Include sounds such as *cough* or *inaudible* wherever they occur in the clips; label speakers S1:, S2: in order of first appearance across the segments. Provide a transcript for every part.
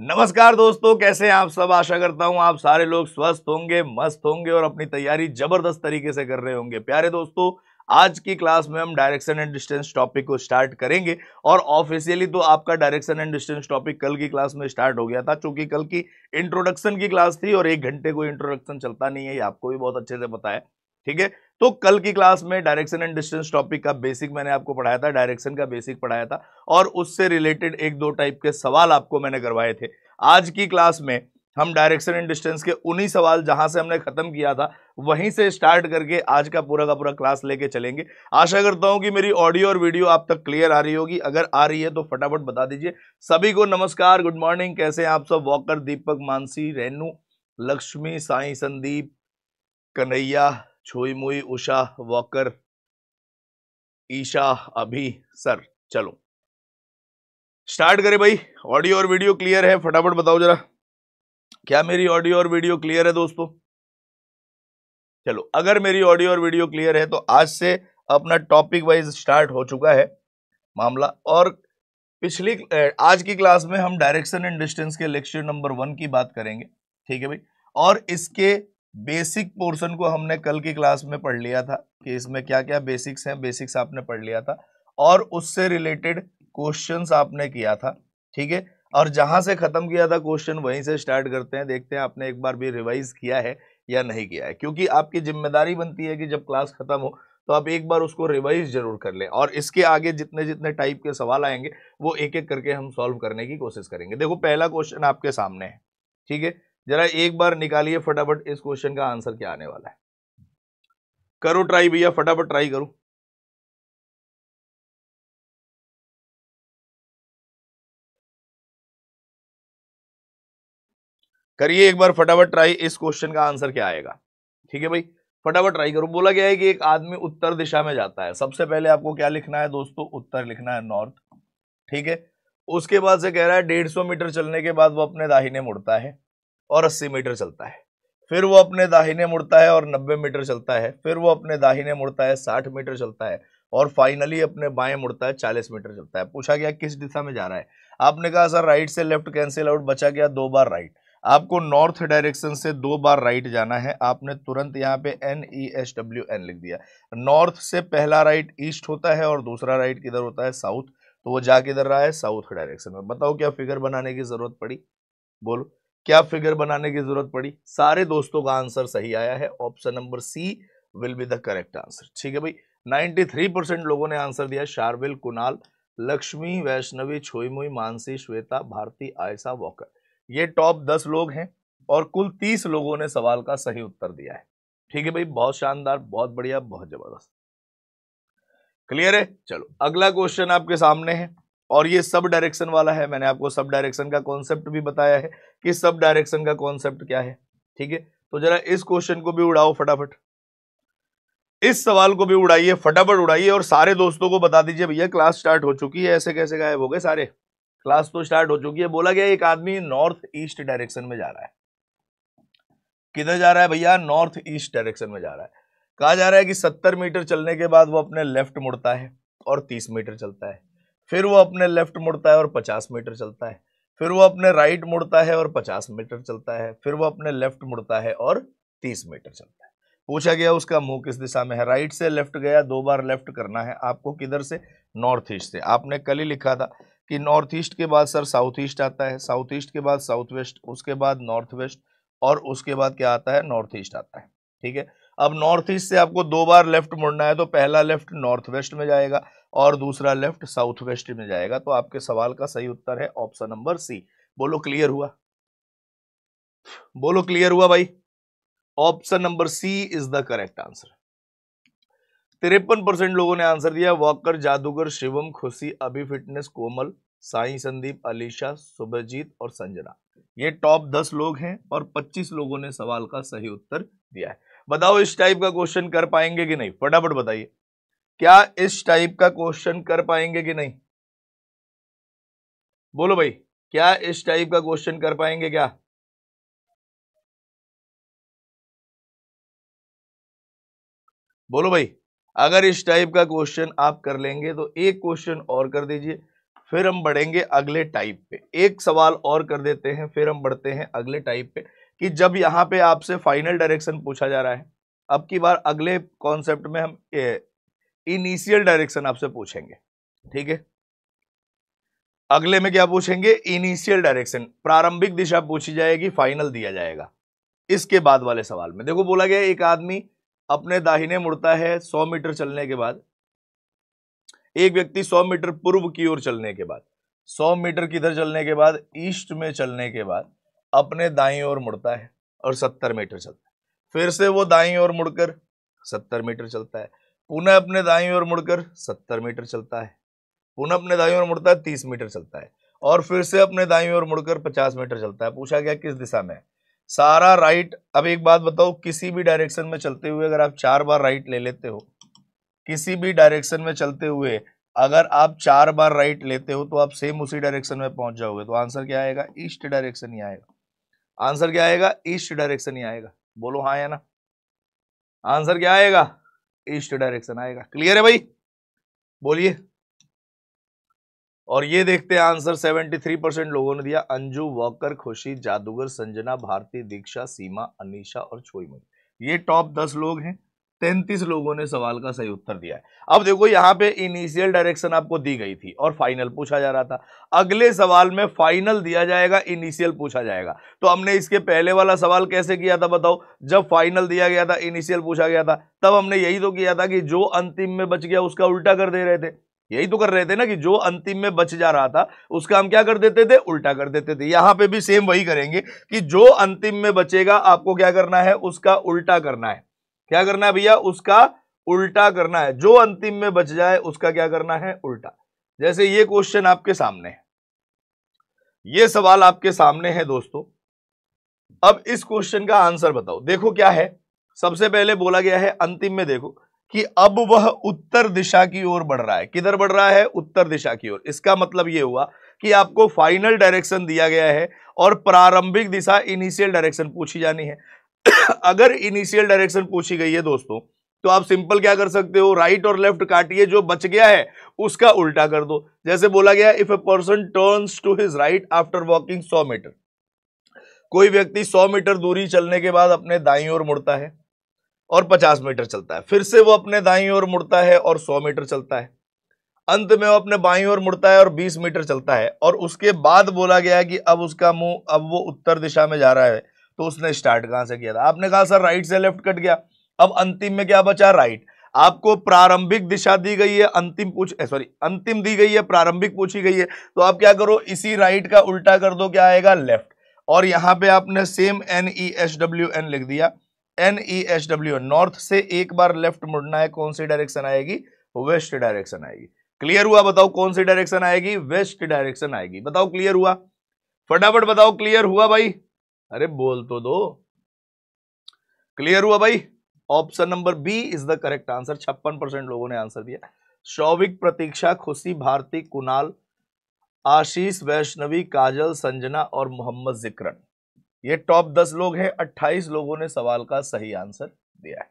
S1: नमस्कार दोस्तों कैसे हैं आप सब आशा करता हूं आप सारे लोग स्वस्थ होंगे मस्त होंगे और अपनी तैयारी जबरदस्त तरीके से कर रहे होंगे प्यारे दोस्तों आज की क्लास में हम डायरेक्शन एंड डिस्टेंस टॉपिक को स्टार्ट करेंगे और ऑफिशियली तो आपका डायरेक्शन एंड डिस्टेंस टॉपिक कल की क्लास में स्टार्ट हो गया था चूंकि कल की इंट्रोडक्शन की क्लास थी और एक घंटे कोई इंट्रोडक्शन चलता नहीं है ये आपको भी बहुत अच्छे से पता है ठीक है तो कल की क्लास में डायरेक्शन एंड डिस्टेंस टॉपिक का बेसिक मैंने आपको पढ़ाया था डायरेक्शन का बेसिक पढ़ाया था और उससे रिलेटेड एक दो टाइप के सवाल आपको मैंने करवाए थे आज की क्लास में हम डायरेक्शन एंड डिस्टेंस के उन्हीं सवाल जहां से हमने खत्म किया था वहीं से स्टार्ट करके आज का पूरा का पूरा क्लास लेके चलेंगे आशा करता हूं कि मेरी ऑडियो और वीडियो आप तक क्लियर आ रही होगी अगर आ रही है तो फटाफट बता दीजिए सभी को नमस्कार गुड मॉर्निंग कैसे हैं आप सब वॉकर दीपक मानसी रेनू लक्ष्मी साई संदीप कन्हैया छुई मुई उषा वॉकर ईशा अभी सर चलो स्टार्ट करें भाई ऑडियो और वीडियो क्लियर है फटाफट बताओ जरा क्या मेरी ऑडियो और वीडियो क्लियर है दोस्तों चलो अगर मेरी ऑडियो और वीडियो क्लियर है तो आज से अपना टॉपिक वाइज स्टार्ट हो चुका है मामला और पिछली आज की क्लास में हम डायरेक्शन एंड डिस्टेंस के लेक्चर नंबर वन की बात करेंगे ठीक है भाई और इसके बेसिक पोर्शन को हमने कल की क्लास में पढ़ लिया था कि इसमें क्या क्या बेसिक्स हैं बेसिक्स आपने पढ़ लिया था और उससे रिलेटेड क्वेश्चंस आपने किया था ठीक है और जहां से खत्म किया था क्वेश्चन वहीं से स्टार्ट करते हैं देखते हैं आपने एक बार भी रिवाइज किया है या नहीं किया है क्योंकि आपकी जिम्मेदारी बनती है कि जब क्लास खत्म हो तो आप एक बार उसको रिवाइज जरूर कर लें और इसके आगे जितने जितने टाइप के सवाल आएंगे वो एक एक करके हम सॉल्व करने की कोशिश करेंगे देखो पहला क्वेश्चन आपके सामने है ठीक है जरा एक बार निकालिए फटाफट इस क्वेश्चन का आंसर क्या आने वाला है करो ट्राई भैया फटाफट ट्राई करो करिए एक बार फटाफट ट्राई इस क्वेश्चन का आंसर क्या आएगा ठीक है भाई फटाफट ट्राई करो बोला गया है कि एक आदमी उत्तर दिशा में जाता है सबसे पहले आपको क्या लिखना है दोस्तों उत्तर लिखना है नॉर्थ ठीक है उसके बाद से कह रहा है डेढ़ सौ मीटर चलने के बाद वो अपने दाहिने मुड़ता है और 80 मीटर चलता है फिर वो अपने दाहिने मुड़ता है और 90 मीटर चलता है फिर वो अपने दाहिने मुड़ता है 60 मीटर चलता है और फाइनली अपने बाएं मुड़ता है 40 मीटर चलता है पूछा गया किस दिशा में जा रहा है आपने कहा सर राइट से लेफ्ट कैंसिल आउट बचा गया दो बार राइट आपको नॉर्थ डायरेक्शन से दो बार राइट जाना है आपने तुरंत यहाँ पे N E S W N लिख दिया नॉर्थ से पहला राइट ईस्ट होता है और दूसरा राइट किधर होता है साउथ तो वो जा किधर रहा है साउथ डायरेक्शन में बताओ क्या फिगर बनाने की जरूरत पड़ी बोलो क्या फिगर बनाने की जरूरत पड़ी सारे दोस्तों का आंसर सही आया है option number C will be the correct answer ठीक है भाई 93 परसेंट लोगों ने आंसर दिया शार्विल कुणाल लक्ष्मी वैष्णवी छोईमुई मानसी श्वेता भारती आयसा वॉकर ये टॉप दस लोग हैं और कुल तीस लोगों ने सवाल का सही उत्तर दिया है ठीक है भाई बहुत शानदार बहुत बढ़िया बहुत जबरदस्त क्लियर है चलो अगला क्वेश्चन आपके सामने है और ये सब डायरेक्शन वाला है मैंने आपको सब डायरेक्शन का कॉन्सेप्ट भी बताया है कि सब डायरेक्शन का कॉन्सेप्ट क्या है ठीक है तो जरा इस क्वेश्चन को भी उड़ाओ फटाफट इस सवाल को भी उड़ाइए फटाफट उड़ाइए और सारे दोस्तों को बता दीजिए भैया क्लास स्टार्ट हो चुकी है ऐसे कैसे गायब हो गए सारे क्लास तो स्टार्ट हो चुकी है बोला गया एक आदमी नॉर्थ ईस्ट डायरेक्शन में जा रहा है किधर जा रहा है भैया नॉर्थ ईस्ट डायरेक्शन में जा रहा है कहा जा रहा है कि सत्तर मीटर चलने के बाद वो अपने लेफ्ट मुड़ता है और तीस मीटर चलता है फिर वो अपने लेफ्ट मुड़ता है और पचास मीटर चलता है फिर वो अपने राइट मुड़ता है और पचास मीटर चलता है फिर वो अपने लेफ्ट मुड़ता है और तीस मीटर चलता है पूछा गया उसका मुंह किस दिशा में है राइट से लेफ्ट गया दो बार लेफ्ट करना है आपको किधर से नॉर्थ ईस्ट से आपने कल ही लिखा था कि नॉर्थ ईस्ट के बाद सर साउथ ईस्ट आता है साउथ ईस्ट के बाद साउथ वेस्ट उसके बाद नॉर्थ वेस्ट और उसके बाद क्या आता है नॉर्थ ईस्ट आता है ठीक है अब नॉर्थ ईस्ट से आपको दो बार लेफ्ट मुड़ना है तो पहला लेफ्ट नॉर्थ वेस्ट में जाएगा और दूसरा लेफ्ट साउथ वेस्ट में जाएगा तो आपके सवाल का सही उत्तर है ऑप्शन नंबर सी बोलो क्लियर हुआ बोलो क्लियर हुआ भाई option number C is the correct answer तिरपन परसेंट लोगों ने आंसर दिया वॉकर जादूगर शिवम खुशी अभी फिटनेस कोमल साई संदीप अलीशा सुभजीत और संजना ये टॉप दस लोग हैं और पच्चीस लोगों ने सवाल का सही उत्तर दिया है बताओ इस टाइप का क्वेश्चन कर पाएंगे कि नहीं फटाफट बताइए क्या इस टाइप का क्वेश्चन कर पाएंगे कि नहीं बोलो भाई
S2: क्या इस टाइप का क्वेश्चन कर पाएंगे क्या
S1: बोलो भाई अगर इस टाइप का क्वेश्चन आप कर लेंगे तो एक क्वेश्चन और कर दीजिए फिर हम बढ़ेंगे अगले टाइप पे एक सवाल और कर देते हैं फिर हम बढ़ते हैं अगले टाइप पे कि जब यहां पे आपसे फाइनल डायरेक्शन पूछा जा रहा है अब की बार अगले कॉन्सेप्ट में हम इनिशियल डायरेक्शन आपसे पूछेंगे ठीक है अगले में क्या पूछेंगे इनिशियल डायरेक्शन प्रारंभिक दिशा पूछी जाएगी फाइनल दिया जाएगा इसके बाद वाले सवाल में देखो बोला गया एक आदमी अपने दाहिने मुड़ता है 100 मीटर चलने के बाद एक व्यक्ति 100 मीटर पूर्व की ओर चलने के बाद 100 मीटर किधर चलने के बाद ईस्ट में चलने के बाद अपने दाई ओर मुड़ता है और 70 मीटर चलता है फिर से वो दाई ओर मुड़कर 70 मीटर चलता है पुनः अपने दाई ओर मुड़कर सत्तर मीटर चलता है पुनः अपने दाई ओर मुड़ता है तीस मीटर चलता है और फिर से अपने दाई ओर मुड़कर पचास मीटर चलता है पूछा गया किस दिशा में सारा राइट अब एक बात बताओ किसी भी डायरेक्शन में चलते हुए अगर आप चार बार राइट ले लेते हो किसी भी डायरेक्शन में चलते हुए अगर आप चार बार राइट लेते हो तो आप सेम उसी डायरेक्शन में पहुंच जाओगे तो आंसर क्या आएगा ईस्ट डायरेक्शन ही आएगा आंसर क्या आएगा ईस्ट डायरेक्शन ही आएगा बोलो हाँ या ना आंसर क्या आएगा ईस्ट डायरेक्शन आएगा क्लियर है भाई बोलिए और ये देखते हैं आंसर 73 परसेंट लोगों ने दिया अंजू वॉकर खुशी जादूगर संजना भारती दीक्षा सीमा अनिशा और छोईमन ये टॉप दस लोग हैं तैंतीस लोगों ने सवाल का सही उत्तर दिया है अब देखो यहाँ पे इनिशियल डायरेक्शन आपको दी गई थी और फाइनल पूछा जा रहा था अगले सवाल में फाइनल दिया जाएगा इनिशियल पूछा जाएगा तो हमने इसके पहले वाला सवाल कैसे किया था बताओ जब फाइनल दिया गया था इनिशियल पूछा गया था तब हमने यही तो किया था कि जो अंतिम में बच गया उसका उल्टा कर दे रहे थे यही तो कर रहे थे ना कि जो अंतिम में बच जा रहा था उसका हम क्या कर देते थे उल्टा कर देते थे यहाँ पे भी सेम वही करेंगे कि जो अंतिम में बचेगा आपको क्या करना है उसका उल्टा करना है क्या करना है भैया उसका उल्टा करना है जो अंतिम में बच जाए उसका क्या करना है उल्टा जैसे ये क्वेश्चन आपके सामने है ये सवाल आपके सामने है दोस्तों अब इस क्वेश्चन का आंसर बताओ देखो क्या है सबसे पहले बोला गया है अंतिम में देखो कि अब वह उत्तर दिशा की ओर बढ़ रहा है किधर बढ़ रहा है उत्तर दिशा की ओर इसका मतलब यह हुआ कि आपको फाइनल डायरेक्शन दिया गया है और प्रारंभिक दिशा इनिशियल डायरेक्शन पूछी जानी है अगर इनिशियल डायरेक्शन पूछी गई है दोस्तों तो आप सिंपल क्या कर सकते हो राइट और लेफ्ट काटिए जो बच गया है उसका उल्टा कर दो जैसे बोला गया if a person turns to his right after walking सौ मीटर कोई व्यक्ति सौ मीटर दूरी चलने के बाद अपने दाई ओर मुड़ता है और पचास मीटर चलता है फिर से वो अपने दाई ओर मुड़ता है और सौ मीटर चलता है अंत में वो अपने बाई ओर मुड़ता है और बीस मीटर चलता है और उसके बाद बोला गया कि अब उसका मुंह अब वो उत्तर दिशा में जा रहा है तो उसने स्टार्ट कहां से किया था आपने कहा सर राइट से लेफ्ट कट गया अब अंतिम में क्या बचा राइट आपको प्रारंभिक दिशा दी गई है अंतिम पूछ सॉरी अंतिम दी गई है प्रारंभिक पूछी गई है तो आप क्या करो इसी राइट का उल्टा कर दो क्या आएगा लेफ्ट और यहां पे आपने same N E S W N लिख दिया N E S W N north से एक बार लेफ्ट मुड़ना है कौन सी डायरेक्शन आएगी वेस्ट डायरेक्शन आएगी क्लियर हुआ बताओ कौन सी डायरेक्शन आएगी वेस्ट डायरेक्शन आएगी बताओ क्लियर हुआ फटाफट बताओ क्लियर हुआ भाई अरे बोल तो दो क्लियर हुआ भाई option number B is the correct answer छप्पन परसेंट लोगों ने आंसर दिया शौविक प्रतीक्षा खुशी भारती कुणाल आशीष वैष्णवी काजल संजना और मोहम्मद जिक्रन ये टॉप दस लोग हैं अट्ठाईस लोगों ने सवाल का सही आंसर दिया है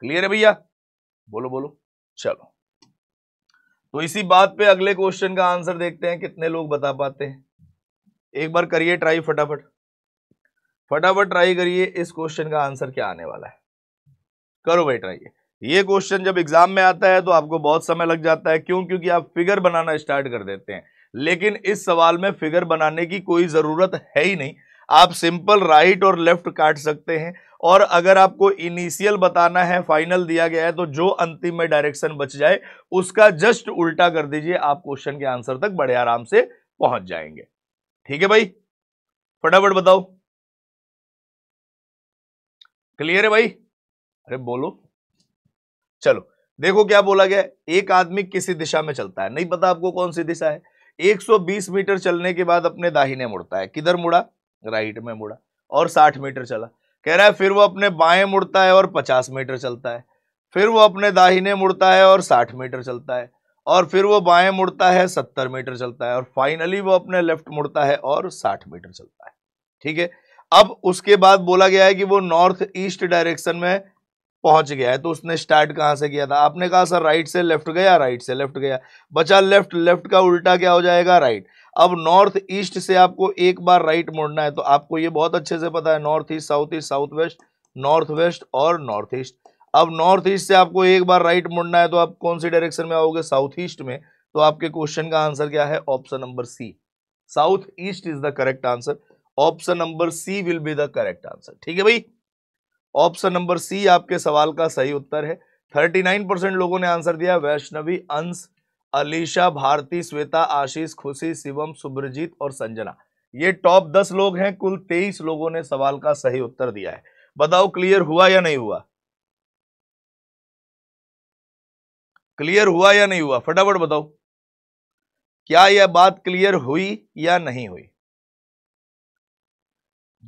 S1: क्लियर है भैया बोलो बोलो चलो तो इसी बात पे अगले क्वेश्चन का आंसर देखते हैं कितने लोग बता पाते हैं एक बार करिए ट्राई फटाफट फटाफट ट्राई करिए इस क्वेश्चन का आंसर क्या आने वाला है करो भाई ट्राई ये क्वेश्चन जब एग्जाम में आता है तो आपको बहुत समय लग जाता है क्यों क्योंकि आप फिगर बनाना स्टार्ट कर देते हैं लेकिन इस सवाल में फिगर बनाने की कोई ज़रूरत है ही नहीं आप सिंपल राइट और लेफ्ट काट सकते हैं और अगर आपको इनिशियल बताना है फाइनल दिया गया है तो जो अंतिम में डायरेक्शन बच जाए उसका जस्ट उल्टा कर दीजिए आप क्वेश्चन के आंसर तक बड़े आराम से पहुंच जाएंगे ठीक है भाई फटाफट बताओ क्लियर है भाई अरे बोलो चलो देखो क्या बोला गया एक आदमी किसी दिशा में चलता है नहीं पता आपको कौन सी दिशा है 120 मीटर चलने के बाद अपने दाहिने मुड़ता है किधर मुड़ा राइट में मुड़ा और 60 मीटर चला कह रहा है फिर वो अपने बाएं मुड़ता है और 50 मीटर चलता है फिर वो अपने दाहिने मुड़ता है और 60 मीटर चलता है और फिर वो बाएं मुड़ता है 70 मीटर चलता है और फाइनली वो अपने लेफ्ट मुड़ता है और 60 मीटर चलता है ठीक है अब उसके बाद बोला गया है कि वो नॉर्थ ईस्ट डायरेक्शन में पहुंच गया है तो उसने स्टार्ट कहां से किया था आपने कहा सर राइट से लेफ्ट गया राइट से लेफ्ट गया बचा लेफ्ट लेफ्ट का उल्टा क्या हो जाएगा राइट अब नॉर्थ ईस्ट से आपको एक बार राइट मोड़ना है तो आपको ये बहुत अच्छे से पता है north east south east south west north west और नॉर्थ ईस्ट अब नॉर्थ ईस्ट से आपको एक बार राइट मुड़ना है तो आप कौन सी डायरेक्शन में आओगे साउथ ईस्ट में तो आपके क्वेश्चन का आंसर क्या है option number C south east is the correct answer option number C will be the correct answer ठीक है भाई ऑप्शन नंबर सी आपके सवाल का सही उत्तर है 39 परसेंट लोगों ने आंसर दिया वैष्णवी अंश अलीशा भारती श्वेता आशीष खुशी शिवम सुब्रजीत और संजना ये टॉप दस लोग हैं कुल तेईस लोगों ने सवाल का सही उत्तर दिया है बताओ क्लियर हुआ या नहीं हुआ क्लियर हुआ या नहीं हुआ फटाफट बताओ क्या यह बात क्लियर हुई या नहीं हुई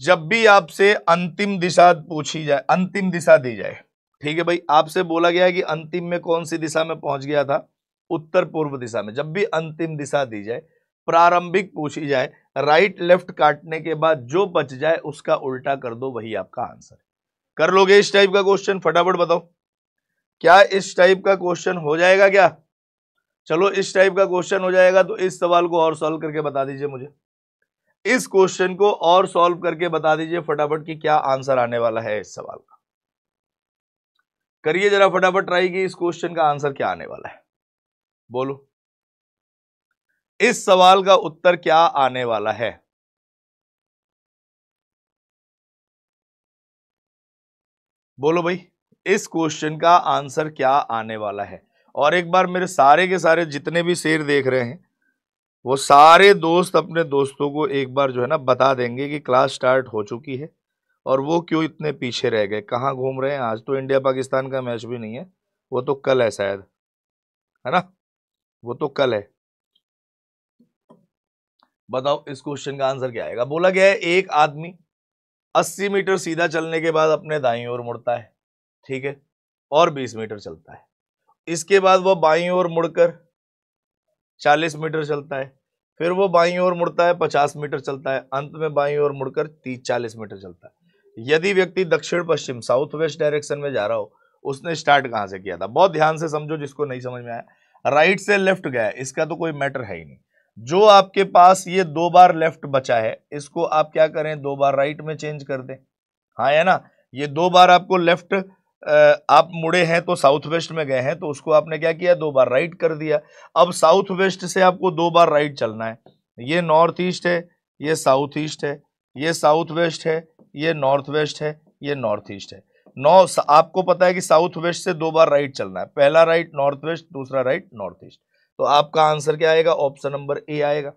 S1: जब भी आपसे अंतिम दिशा पूछी जाए अंतिम दिशा दी जाए ठीक है भाई आपसे बोला गया है कि अंतिम में कौन सी दिशा में पहुंच गया था उत्तर पूर्व दिशा में जब भी अंतिम दिशा दी जाए प्रारंभिक पूछी जाए राइट लेफ्ट काटने के बाद जो बच जाए उसका उल्टा कर दो वही आपका आंसर कर लोगे इस टाइप का क्वेश्चन फटाफट बताओ क्या इस टाइप का क्वेश्चन हो जाएगा क्या चलो इस टाइप का क्वेश्चन हो जाएगा तो इस सवाल को और सॉल्व करके बता दीजिए मुझे इस क्वेश्चन को और सॉल्व करके बता दीजिए फटाफट कि क्या आंसर आने वाला है इस सवाल का करिए जरा फटाफट ट्राई कि इस क्वेश्चन का आंसर क्या आने वाला है बोलो इस सवाल का उत्तर क्या आने वाला है बोलो भाई इस क्वेश्चन का आंसर क्या आने वाला है और एक बार मेरे सारे के सारे जितने भी शेर देख रहे हैं वो सारे दोस्त अपने दोस्तों को एक बार जो है ना बता देंगे कि क्लास स्टार्ट हो चुकी है और वो क्यों इतने पीछे रह गए कहाँ घूम रहे हैं आज तो इंडिया पाकिस्तान का मैच भी नहीं है वो तो कल है शायद है ना वो तो कल है बताओ इस क्वेश्चन का आंसर क्या आएगा बोला गया है एक आदमी 80 मीटर सीधा चलने के बाद अपने दाई ओर मुड़ता है ठीक है और 20 मीटर चलता है इसके बाद वह बाई ओर मुड़कर चालीस मीटर चलता है फिर वो बाई ओर मुड़ता है पचास मीटर चलता है अंत में बाई ओर मुड़कर तीस चालीस मीटर चलता है यदि व्यक्ति दक्षिण पश्चिम साउथ वेस्ट डायरेक्शन में जा रहा हो उसने स्टार्ट कहाँ से किया था बहुत ध्यान से समझो जिसको नहीं समझ में आया राइट से लेफ्ट गया इसका तो कोई मैटर है ही नहीं जो आपके पास ये दो बार लेफ्ट बचा है इसको आप क्या करें दो बार राइट में चेंज कर दें हाँ है ना ये दो बार आपको लेफ्ट आप मुड़े हैं तो साउथ वेस्ट में गए हैं तो उसको आपने क्या किया दो बार राइट कर दिया अब साउथ वेस्ट से आपको दो बार राइट चलना है ये नॉर्थ ईस्ट है ये साउथ ईस्ट है ये साउथ वेस्ट है ये नॉर्थ वेस्ट है ये नॉर्थ ईस्ट है नौ आपको पता है कि साउथ वेस्ट से दो बार राइट चलना है पहला राइट नॉर्थ वेस्ट दूसरा राइट नॉर्थ ईस्ट तो आपका आंसर क्या आएगा ऑप्शन नंबर ए आएगा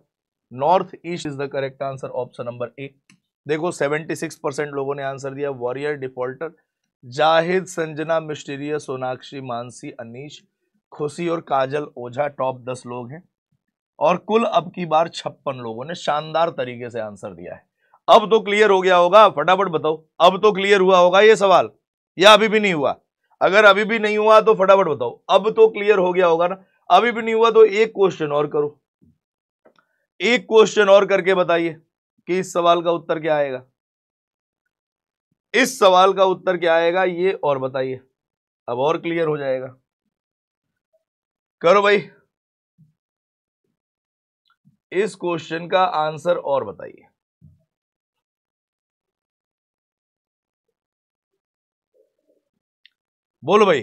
S1: north east is the correct answer option number A देखो 76 परसेंट लोगों ने आंसर दिया warrior defaulter Zahid Sanjana mysterious Sonakshi Mansi Anish Khushi और काजल ओझा टॉप दस लोग हैं और कुल अब की बार छप्पन लोगों ने शानदार तरीके से आंसर दिया है अब तो क्लियर हो गया होगा फटाफट बताओ अब तो क्लियर हुआ होगा ये सवाल या अभी भी नहीं हुआ अगर अभी भी नहीं हुआ तो फटाफट बताओ अब तो क्लियर हो गया होगा ना अभी भी नहीं हुआ तो एक क्वेश्चन और करो एक क्वेश्चन और करके बताइए कि इस सवाल का उत्तर क्या आएगा इस सवाल का उत्तर क्या आएगा ये और बताइए अब और क्लियर हो जाएगा करो भाई इस क्वेश्चन का आंसर और बताइए बोलो भाई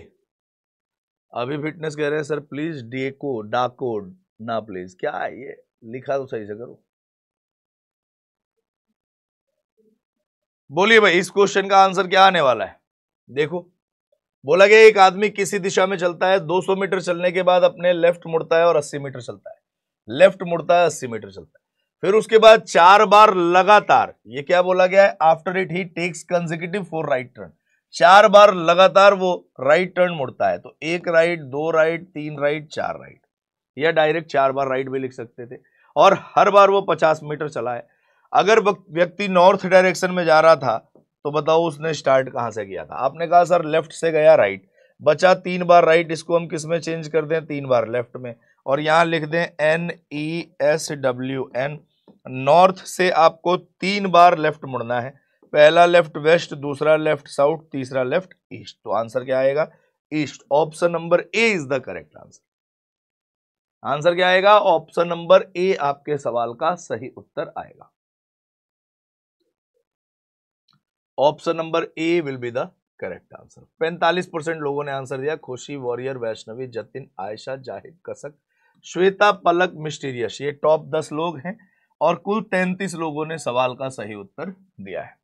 S1: अभी फिटनेस कह रहे हैं सर प्लीज डेको डाको ना प्लीज क्या है ये लिखा तो सही से करो बोलिए भाई इस क्वेश्चन का आंसर क्या आने वाला है देखो बोला गया एक आदमी किसी दिशा में चलता है 200 मीटर चलने के बाद अपने लेफ्ट मुड़ता है और 80 मीटर चलता है लेफ्ट मुड़ता है 80 मीटर चलता है फिर उसके बाद चार बार लगातार ये क्या बोला गया है after it he takes consecutive four right turn चार बार लगातार वो राइट टर्न मुड़ता है तो एक राइट दो राइट तीन राइट चार राइट या डायरेक्ट चार बार राइट भी लिख सकते थे और हर बार वो पचास मीटर चला है अगर व्यक्ति नॉर्थ डायरेक्शन में जा रहा था तो बताओ उसने स्टार्ट कहाँ से किया था आपने कहा सर लेफ्ट से गया राइट बचा तीन बार राइट इसको हम किस में चेंज कर दें तीन बार लेफ्ट में और यहाँ लिख दें N E S W N north से आपको तीन बार लेफ्ट मुड़ना है पहला लेफ्ट वेस्ट दूसरा लेफ्ट साउथ तीसरा लेफ्ट ईस्ट तो आंसर क्या आएगा east option number A is the correct answer answer क्या आएगा ऑप्शन नंबर ए आपके सवाल का सही उत्तर आएगा option number A will be the correct answer पैंतालीस परसेंट लोगों ने आंसर दिया खुशी वॉरियर वैष्णवी जतिन आयशा जाहिद कसक श्वेता पलक मिस्टीरियस ये टॉप दस लोग हैं और कुल तैंतीस लोगों ने सवाल का सही उत्तर दिया है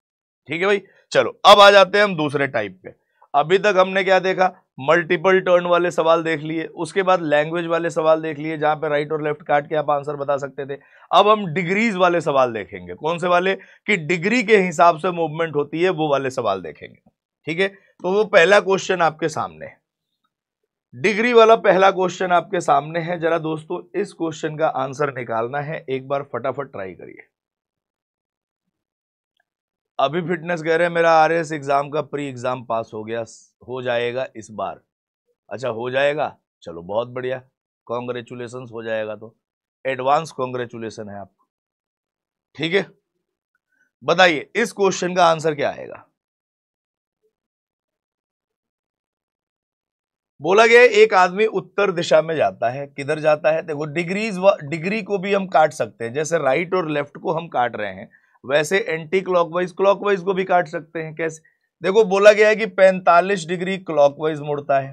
S1: ठीक है भाई चलो अब आ जाते हैं हम दूसरे टाइप पे अभी तक हमने क्या देखा मल्टीपल टर्न वाले सवाल देख लिए उसके बाद लैंग्वेज वाले सवाल देख लिए जहां पे राइट और लेफ्ट काट के आप आंसर बता सकते थे अब हम डिग्रीज वाले सवाल देखेंगे कौन से वाले कि डिग्री के हिसाब से मूवमेंट होती है वो वाले सवाल देखेंगे ठीक है तो वो पहला क्वेश्चन आपके सामने है डिग्री वाला पहला क्वेश्चन आपके सामने है जरा दोस्तों इस क्वेश्चन का आंसर निकालना है एक बार फटाफट ट्राई करिए अभी फिटनेस कह रहे हैं मेरा आर एस एग्ज़ाम का प्री एग्ज़ाम पास हो गया हो जाएगा इस बार अच्छा हो जाएगा चलो बहुत बढ़िया कॉन्ग्रेचुलेशन हो जाएगा तो एडवांस कॉन्ग्रेचुलेसन है आपको ठीक है बताइए इस क्वेश्चन का आंसर क्या आएगा बोला गया एक आदमी उत्तर दिशा में जाता है किधर जाता है देखो डिग्रीज डिग्री को भी हम काट सकते हैं जैसे राइट और लेफ्ट को हम काट रहे हैं वैसे एंटी क्लॉकवाइज क्लॉकवाइज को भी काट सकते हैं कैसे देखो बोला गया है कि 45 डिग्री क्लॉकवाइज मुड़ता है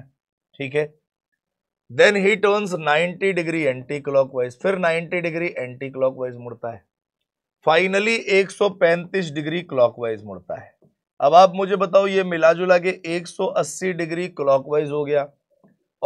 S1: ठीक है then he turns 90 degree anticlockwise फिर 90 डिग्री एंटी क्लॉकवाइज मुड़ता है फाइनली 135 डिग्री क्लॉकवाइज मुड़ता है अब आप मुझे बताओ ये मिला जुला के 180 डिग्री क्लॉकवाइज हो गया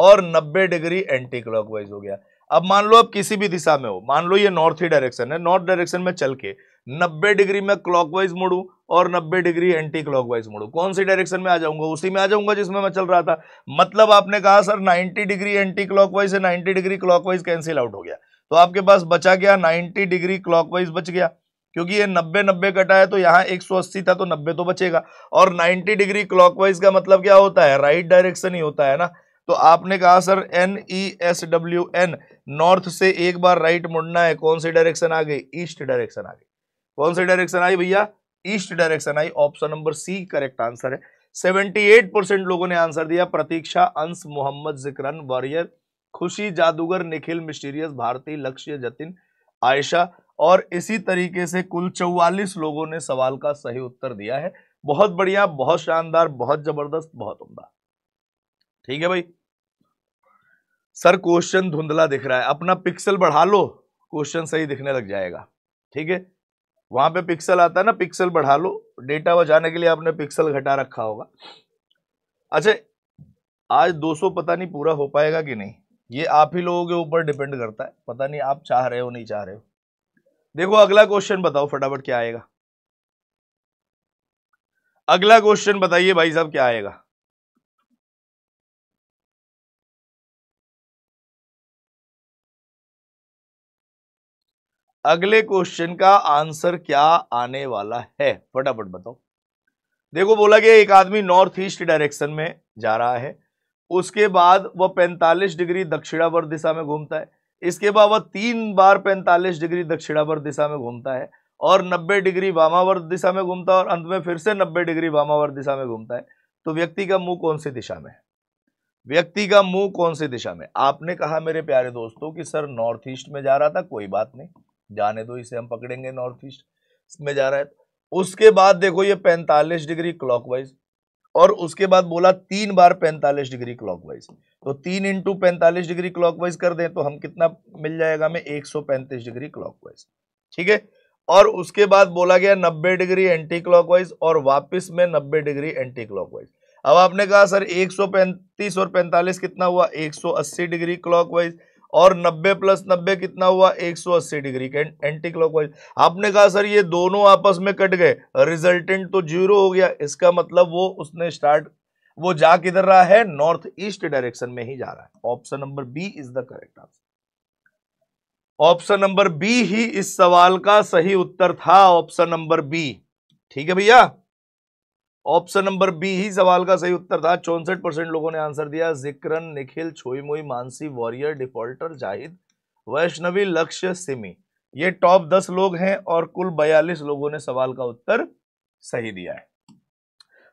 S1: और 90 डिग्री एंटी क्लॉकवाइज हो गया अब मान लो आप किसी भी दिशा में हो मान लो ये नॉर्थ ही डायरेक्शन है नॉर्थ डायरेक्शन में चल के 90 डिग्री में क्लॉकवाइज मुड़ू और 90 डिग्री एंटी क्लॉकवाइज मुड़ू कौन सी डायरेक्शन में आ जाऊंगा उसी में आ जाऊंगा जिसमें मैं चल रहा था मतलब आपने कहा सर 90 डिग्री एंटी क्लॉकवाइज से 90 डिग्री क्लॉकवाइज कैंसिल आउट हो गया तो आपके पास बचा गया 90 डिग्री क्लॉकवाइज बच गया क्योंकि ये 90 90 कटा है तो यहाँ 180 था तो 90 तो बचेगा और 90 डिग्री क्लॉकवाइज का मतलब क्या होता है राइट right डायरेक्शन ही होता है ना तो आपने कहा sir N E S W N north से एक बार राइट मुड़ना है कौन सी डायरेक्शन आ गई ईस्ट डायरेक्शन आ गई कौन सी डायरेक्शन आई भैया ईस्ट डायरेक्शन आई option number C correct answer है 78 परसेंट लोगों ने आंसर दिया प्रतीक्षा अंश मोहम्मद जिक्रन वॉरियर खुशी जादूगर निखिल मिस्टीरियस भारती लक्ष्य जतिन आयशा और इसी तरीके से कुल 44 लोगों ने सवाल का सही उत्तर दिया है बहुत बढ़िया बहुत शानदार बहुत जबरदस्त बहुत उमदा ठीक है भाई सर क्वेश्चन धुंधला दिख रहा है अपना पिक्सल बढ़ा लो क्वेश्चन सही दिखने लग जाएगा ठीक है वहाँ पे पिक्सल आता है ना पिक्सल बढ़ा लो डेटा बचाने के लिए आपने पिक्सल घटा रखा होगा अच्छा आज 200 पता नहीं पूरा हो पाएगा कि नहीं ये आप ही लोगों के ऊपर डिपेंड करता है पता नहीं आप चाह रहे हो नहीं चाह रहे हो देखो अगला क्वेश्चन बताओ फटाफट क्या आएगा अगला क्वेश्चन बताइए भाई साहब क्या आएगा अगले क्वेश्चन का आंसर क्या आने वाला है फटाफट बताओ देखो बोला गया एक आदमी नॉर्थ ईस्ट डायरेक्शन में जा रहा है उसके बाद वह 45 डिग्री दक्षिणावर्त दिशा में घूमता है इसके बाद वह तीन बार 45 डिग्री दक्षिणावर्त दिशा में घूमता है और 90 डिग्री वामावर्त दिशा में घूमता है और अंत में फिर से 90 डिग्री वामावर्त दिशा में घूमता है तो व्यक्ति का मुंह कौन सी दिशा में व्यक्ति का मुंह कौन सी दिशा में आपने कहा मेरे प्यारे दोस्तों की सर नॉर्थ ईस्ट में जा रहा था कोई बात नहीं जाने दो इसे हम पकड़ेंगे नॉर्थ ईस्ट में जा रहा है उसके बाद देखो ये पैंतालीस डिग्री क्लॉकवाइज और उसके बाद बोला तीन बार पैंतालीस डिग्री क्लॉकवाइज तो तीन इंटू पैंतालीस डिग्री क्लॉकवाइज कर दें तो हम कितना मिल जाएगा हमें एक सौ पैंतीस डिग्री क्लॉकवाइज ठीक है और उसके बाद बोला गया नब्बे डिग्री एंटी क्लॉकवाइज और वापस में नब्बे डिग्री एंटी क्लॉकवाइज अब आपने कहा सर 135 और 45 कितना हुआ 180 डिग्री क्लॉकवाइज और 90 प्लस 90 कितना हुआ 180 डिग्री के एंटी क्लॉकवाइज आपने कहा सर ये दोनों आपस में कट गए रिजल्टेंट तो जीरो हो गया इसका मतलब वो उसने स्टार्ट वो जा किधर रहा है नॉर्थ ईस्ट डायरेक्शन में ही जा रहा है option number B is the correct answer option number B ही इस सवाल का सही उत्तर था ऑप्शन नंबर बी ठीक है भैया ऑप्शन नंबर बी ही सवाल का सही उत्तर था चौंसठ परसेंट लोगों ने आंसर दिया जिक्रन निखिल छोईमोई मानसी वॉरियर डिफॉल्टर जाहिद वैष्णवी लक्ष्य सिमी ये टॉप दस लोग हैं और कुल बयालीस लोगों ने सवाल का उत्तर सही दिया है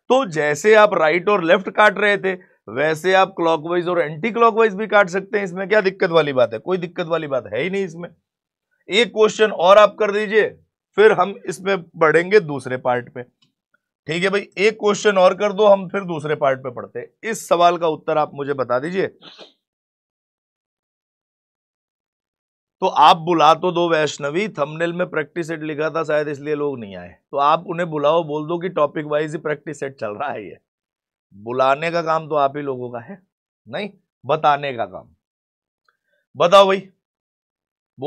S1: तो जैसे आप राइट और लेफ्ट काट रहे थे वैसे आप क्लॉकवाइज और एंटी क्लॉकवाइज भी काट सकते हैं इसमें क्या दिक्कत वाली बात है कोई दिक्कत वाली बात है ही नहीं इसमें एक क्वेश्चन और आप कर दीजिए फिर हम इसमें बढ़ेंगे दूसरे पार्ट में ठीक है भाई एक क्वेश्चन और कर दो हम फिर दूसरे पार्ट पे पढ़ते हैं इस सवाल का उत्तर आप मुझे बता दीजिए तो आप बुला तो दो वैष्णवी थंबनेल में प्रैक्टिस सेट लिखा था शायद इसलिए लोग नहीं आए तो आप उन्हें बुलाओ बोल दो कि टॉपिक वाइज ही प्रैक्टिस सेट चल रहा है ये बुलाने का काम तो आप ही लोगों का है नहीं बताने का काम बताओ भाई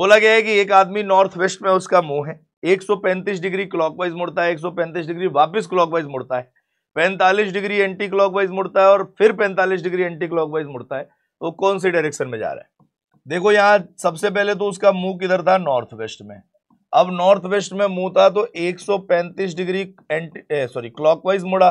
S1: बोला गया है कि एक आदमी नॉर्थ वेस्ट में उसका मुंह है 135 डिग्री क्लॉकवाइज मुड़ता है 135 डिग्री वापस क्लॉकवाइज मुड़ता है 45 डिग्री एंटी क्लॉकवाइज मुड़ता है और फिर 45 डिग्री एंटी क्लॉकवाइज मुड़ता है तो कौन सी डायरेक्शन में जा रहा है देखो यहाँ सबसे पहले तो उसका मुंह किधर था नॉर्थ वेस्ट में अब नॉर्थ वेस्ट में मुंह था तो 135 डिग्री एंटी सॉरी क्लॉकवाइज मुड़ा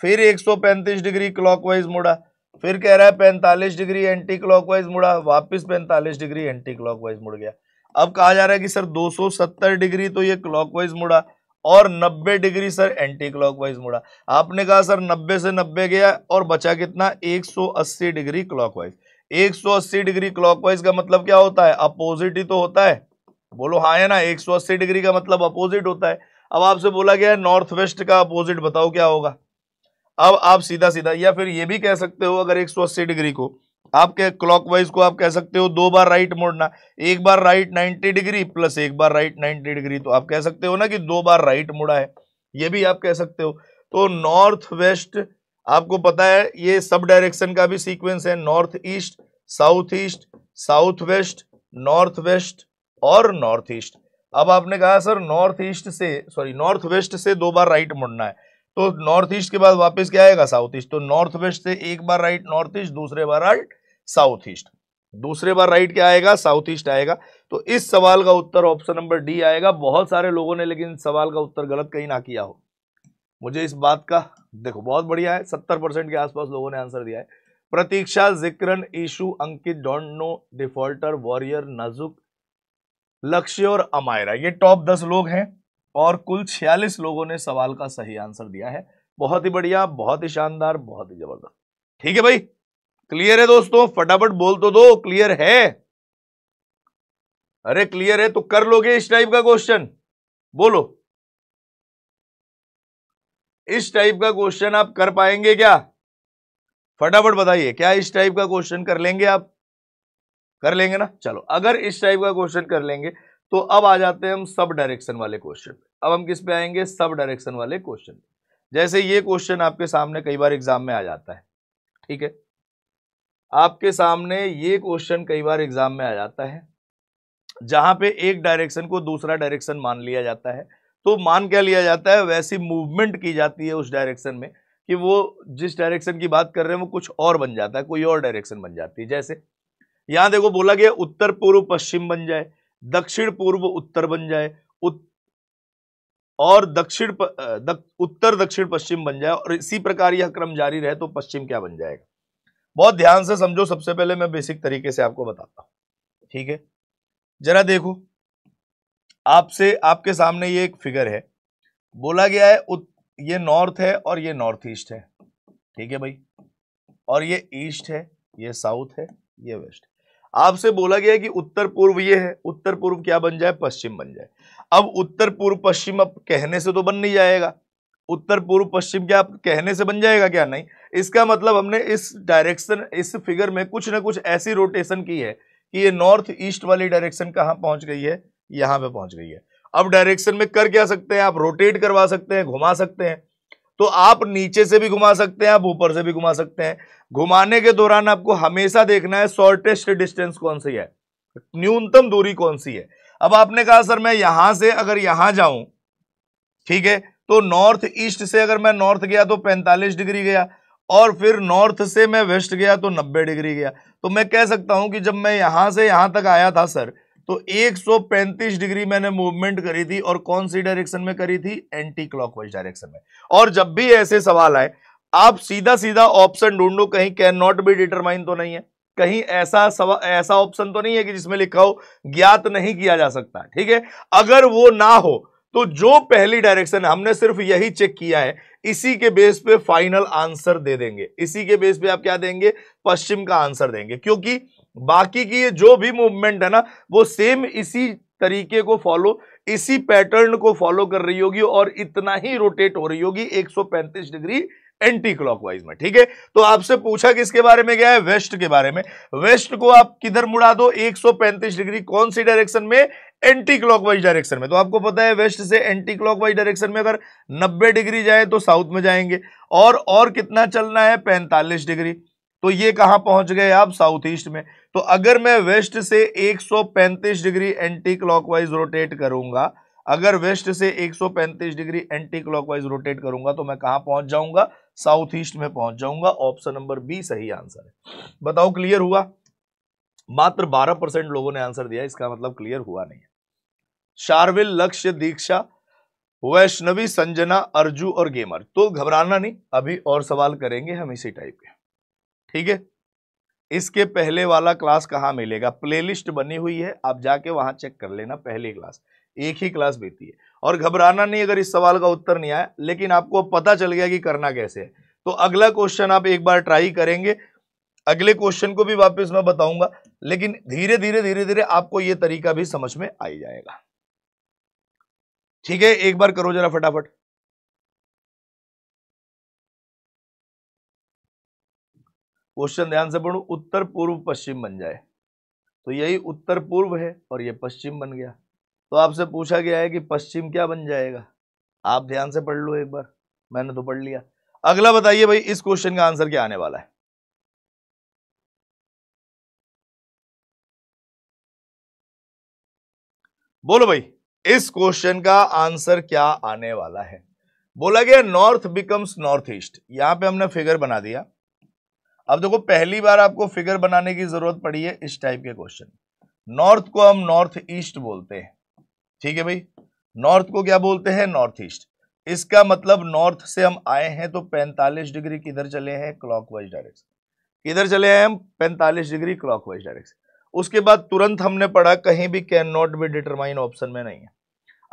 S1: फिर 135 डिग्री क्लॉकवाइज मुड़ा फिर कह रहा है 45 डिग्री एंटी क्लॉकवाइज मुड़ा वापस 45 डिग्री एंटी क्लॉकवाइज मुड़ गया अब कहा जा रहा है कि सर 270 डिग्री तो ये क्लॉकवाइज मुड़ा और 90 डिग्री सर एंटी क्लॉकवाइज मुड़ा आपने कहा सर 90 से 90 गया और बचा कितना 180 डिग्री क्लॉकवाइज 180 डिग्री क्लॉकवाइज का मतलब क्या होता है अपोजिट ही तो होता है बोलो हाँ है ना 180 डिग्री का मतलब अपोजिट होता है अब आपसे बोला गया नॉर्थ वेस्ट का अपोजिट बताओ क्या होगा अब आप सीधा सीधा या फिर ये भी कह सकते हो अगर एक डिग्री को आपके क्लॉकवाइज को आप कह सकते हो दो बार राइट मोड़ना एक बार राइट 90 डिग्री प्लस एक बार राइट 90 डिग्री तो आप कह सकते हो ना कि दो बार राइट मुड़ा है ये भी आप कह सकते हो तो नॉर्थ वेस्ट आपको पता है ये सब डायरेक्शन का भी सीक्वेंस है north east south east south west north west और नॉर्थ ईस्ट अब आपने कहा सर नॉर्थ ईस्ट से सॉरी नॉर्थ वेस्ट से दो बार राइट मुड़ना है तो नॉर्थ ईस्ट के बाद वापस क्या आएगा साउथ ईस्ट तो नॉर्थ वेस्ट से एक बार राइट नॉर्थ ईस्ट दूसरे बार राइट साउथ ईस्ट दूसरे बार राइट क्या आएगा साउथ ईस्ट आएगा तो इस सवाल का उत्तर ऑप्शन नंबर डी आएगा बहुत सारे लोगों ने लेकिन सवाल का उत्तर गलत कहीं ना किया हो मुझे इस बात का देखो बहुत बढ़िया है सत्तर परसेंट के आसपास लोगों ने आंसर दिया है Pratiksha Zikran Ishu Ankit don't know defaulter warrior Nazuk Lakshya और अमायरा ये टॉप दस लोग हैं और कुल छियालीस लोगों ने सवाल का सही आंसर दिया है बहुत ही बढ़िया बहुत ही शानदार बहुत ही जबरदस्त ठीक है भाई क्लियर है दोस्तों फटाफट बोल तो दो क्लियर है अरे क्लियर है तो कर लोगे इस टाइप का क्वेश्चन बोलो इस टाइप का क्वेश्चन आप कर पाएंगे क्या फटाफट बताइए क्या इस टाइप का क्वेश्चन कर लेंगे आप कर लेंगे ना चलो अगर इस टाइप का क्वेश्चन कर लेंगे तो अब आ जाते हैं हम सब डायरेक्शन वाले क्वेश्चन पे अब हम किस पे आएंगे सब डायरेक्शन वाले क्वेश्चन जैसे ये क्वेश्चन आपके सामने कई बार एग्जाम में आ जाता है ठीक है आपके सामने ये क्वेश्चन कई बार एग्जाम में आ जाता है जहां पे एक डायरेक्शन को दूसरा डायरेक्शन मान लिया जाता है तो मान क्या लिया जाता है वैसी मूवमेंट की जाती है उस डायरेक्शन में कि वो जिस डायरेक्शन की बात कर रहे हैं वो कुछ और बन जाता है कोई और डायरेक्शन बन जाती है जैसे यहां देखो बोला गया उत्तर पूर्व पश्चिम बन जाए दक्षिण पूर्व उत्तर बन जाए उत और दक्षिण दक, उत्तर दक्षिण पश्चिम बन जाए और इसी प्रकार यह क्रम जारी रहे तो पश्चिम क्या बन जाएगा बहुत ध्यान से समझो सबसे पहले मैं बेसिक तरीके से आपको बताता हूं ठीक है जरा देखो आपसे आपके सामने ये एक फिगर है बोला गया है उत, ये नॉर्थ है और ये नॉर्थ ईस्ट है ठीक है भाई और ये ईस्ट है ये साउथ है ये वेस्ट आपसे बोला गया है कि उत्तर पूर्व ये है उत्तर पूर्व क्या बन जाए पश्चिम बन जाए अब उत्तर पूर्व पश्चिम अब कहने से तो बन नहीं जाएगा उत्तर पूर्व पश्चिम क्या आप कहने से बन जाएगा क्या नहीं इसका मतलब हमने इस डायरेक्शन इस फिगर में कुछ ना कुछ ऐसी रोटेशन की है कि ये नॉर्थ ईस्ट वाली डायरेक्शन कहाँ पहुंच गई है यहाँ पे पहुंच गई है अब डायरेक्शन में कर क्या सकते हैं आप रोटेट करवा सकते हैं घुमा सकते हैं तो आप नीचे से भी घुमा सकते हैं आप ऊपर से भी घुमा सकते हैं घुमाने के दौरान आपको हमेशा देखना है शॉर्टेस्ट डिस्टेंस कौन सी है न्यूनतम दूरी कौन सी है अब आपने कहा सर मैं यहां से अगर यहां जाऊं ठीक है तो नॉर्थ ईस्ट से अगर मैं नॉर्थ गया तो पैंतालीस डिग्री गया और फिर नॉर्थ से मैं वेस्ट गया तो नब्बे डिग्री गया तो मैं कह सकता हूं कि जब मैं यहां से यहां तक आया था सर तो 135 डिग्री मैंने मूवमेंट करी थी और कौन सी डायरेक्शन में करी थी एंटी क्लॉक डायरेक्शन में और जब भी ऐसे सवाल आए आप सीधा सीधा ऑप्शन ढूंढो कहीं कैन नॉट बी डिटरमाइन तो नहीं है कहीं ऐसा सवा, ऐसा ऑप्शन तो नहीं है कि जिसमें लिखा हो ज्ञात नहीं किया जा सकता ठीक है अगर वो ना हो तो जो पहली डायरेक्शन हमने सिर्फ यही चेक किया है इसी के बेस पे फाइनल आंसर दे देंगे इसी के बेस पे आप क्या देंगे पश्चिम का आंसर देंगे क्योंकि बाकी की ये जो भी मूवमेंट है ना वो सेम इसी तरीके को फॉलो इसी पैटर्न को फॉलो कर रही होगी और इतना ही रोटेट हो रही होगी 135 डिग्री एंटी क्लॉकवाइज में ठीक है तो आपसे पूछा किसके बारे में गया है वेस्ट के बारे में वेस्ट को आप किधर मुड़ा दो 135 डिग्री कौन सी डायरेक्शन में एंटी क्लॉकवाइज डायरेक्शन में तो आपको पता है वेस्ट से एंटी क्लॉकवाइज डायरेक्शन में अगर 90 डिग्री जाए तो साउथ में जाएंगे और और कितना चलना है 45 डिग्री तो ये कहां पहुंच गए आप साउथ ईस्ट में तो अगर मैं वेस्ट से 135 डिग्री एंटी क्लॉकवाइज रोटेट करूंगा अगर वेस्ट से 135 डिग्री एंटी क्लॉकवाइज रोटेट करूंगा तो मैं कहां पहुंच जाऊंगा साउथ ईस्ट में पहुंच जाऊंगा ऑप्शन नंबर बी सही आंसर है बताओ क्लियर हुआ मात्र 12 परसेंट लोगों ने आंसर दिया इसका मतलब क्लियर हुआ नहीं है शार्विल लक्ष्य दीक्षा वैष्णवी संजना अर्जु और गेमर तो घबराना नहीं अभी और सवाल करेंगे हम इसी टाइप के ठीक है इसके पहले वाला क्लास कहाँ मिलेगा प्लेलिस्ट बनी हुई है आप जाके वहां चेक कर लेना पहली क्लास एक ही क्लास बीती है और घबराना नहीं अगर इस सवाल का उत्तर नहीं आया लेकिन आपको पता चल गया कि करना कैसे है तो अगला क्वेश्चन आप एक बार ट्राई करेंगे अगले क्वेश्चन को भी वापस मैं बताऊंगा लेकिन धीरे धीरे धीरे धीरे आपको यह तरीका भी समझ में आ जाएगा ठीक है
S2: एक बार करो जरा फटाफट
S1: क्वेश्चन ध्यान से पढ़ो उत्तर पूर्व पश्चिम बन जाए तो यही उत्तर पूर्व है और यह पश्चिम बन गया तो आपसे पूछा गया है कि पश्चिम क्या बन जाएगा आप ध्यान से पढ़ लो एक बार मैंने तो पढ़ लिया अगला बताइए भाई इस क्वेश्चन
S2: का आंसर क्या आने वाला है
S1: बोलो भाई इस क्वेश्चन का आंसर क्या आने वाला है बोला गया नॉर्थ बिकम्स नॉर्थ ईस्ट यहां पे हमने फिगर बना दिया अब देखो पहली बार आपको फिगर बनाने की जरूरत पड़ी है इस टाइप के क्वेश्चन नॉर्थ को हम नॉर्थ ईस्ट बोलते हैं ठीक है भाई नॉर्थ को क्या बोलते हैं नॉर्थ ईस्ट इसका मतलब नॉर्थ से हम आए हैं तो 45 डिग्री किधर चले हैं क्लॉकवाइज डायरेक्शन किधर चले हैं हम 45 डिग्री क्लॉकवाइज डायरेक्शन उसके बाद तुरंत हमने पढ़ा कहीं भी cannot be determine option में नहीं है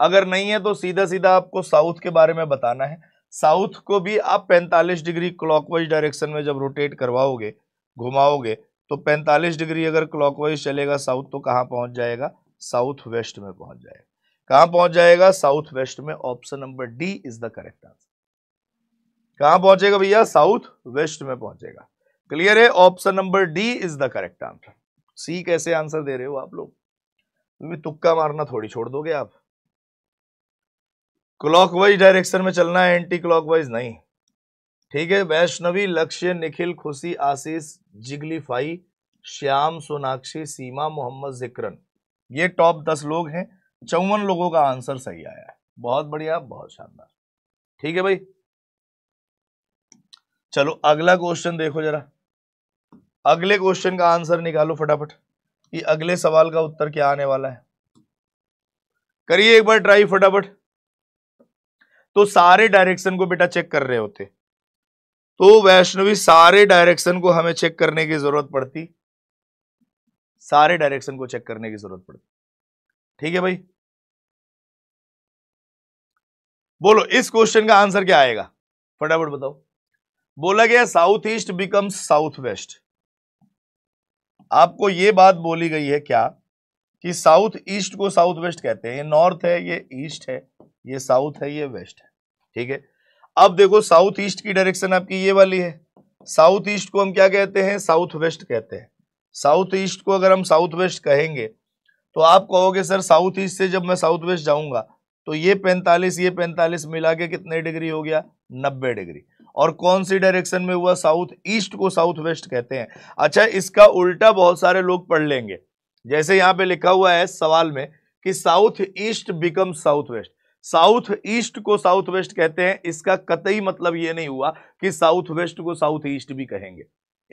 S1: अगर नहीं है तो सीधा सीधा आपको साउथ के बारे में बताना है साउथ को भी आप 45 डिग्री क्लॉकवाइज डायरेक्शन में जब रोटेट करवाओगे घुमाओगे तो 45 डिग्री अगर क्लॉकवाइज चलेगा साउथ तो कहाँ पहुँच जाएगा साउथ वेस्ट में पहुँच जाएगा कहाँ पहुँच जाएगा साउथ वेस्ट में option number D is the correct answer कहाँ पहुँचेगा भैया साउथ वेस्ट में पहुँचेगा क्लियर है option number D is the correct answer C कैसे आंसर दे रहे हो आप लोग तुक्का मारना थोड़ी छोड़ दोगे आप क्लॉकवाइज डायरेक्शन में चलना है एंटी क्लॉकवाइज नहीं ठीक है वैष्णवी लक्ष्य निखिल खुशी आशीष जिगलीफाई श्याम सोनाक्षी सीमा मोहम्मद जिक्रन ये टॉप दस लोग हैं चौवन लोगों का आंसर सही आया है बहुत बढ़िया बहुत शानदार ठीक है भाई चलो अगला क्वेश्चन देखो जरा अगले क्वेश्चन का आंसर निकालो फटाफट कि अगले सवाल का उत्तर क्या आने वाला है करिए एक बार ट्राई फटाफट तो सारे डायरेक्शन को बेटा चेक कर रहे होते तो वैष्णवी सारे डायरेक्शन को हमें चेक करने की जरूरत पड़ती सारे डायरेक्शन को चेक करने की जरूरत पड़ती ठीक है भाई बोलो इस क्वेश्चन का आंसर क्या आएगा फटाफट बताओ बोला गया south east becomes south west आपको ये बात बोली गई है क्या कि साउथ ईस्ट को साउथ वेस्ट कहते हैं ये नॉर्थ है ये ईस्ट है ये साउथ है ये वेस्ट है ठीक है अब देखो साउथ ईस्ट की डायरेक्शन आपकी ये वाली है साउथ ईस्ट को हम क्या कहते हैं साउथ वेस्ट कहते हैं साउथ ईस्ट को अगर हम साउथ वेस्ट कहेंगे तो आप कहोगे सर साउथ ईस्ट से जब मैं साउथ वेस्ट जाऊंगा तो ये पैंतालीस ये पैंतालीस मिला के कितने डिग्री हो गया नब्बे डिग्री और कौन सी डायरेक्शन में हुआ साउथ ईस्ट को साउथ वेस्ट कहते हैं अच्छा इसका उल्टा बहुत सारे लोग पढ़ लेंगे जैसे यहां पे लिखा हुआ है सवाल में कि south east become south west south east को साउथ वेस्ट कहते हैं इसका कतई मतलब ये नहीं हुआ कि साउथ वेस्ट को साउथ ईस्ट भी कहेंगे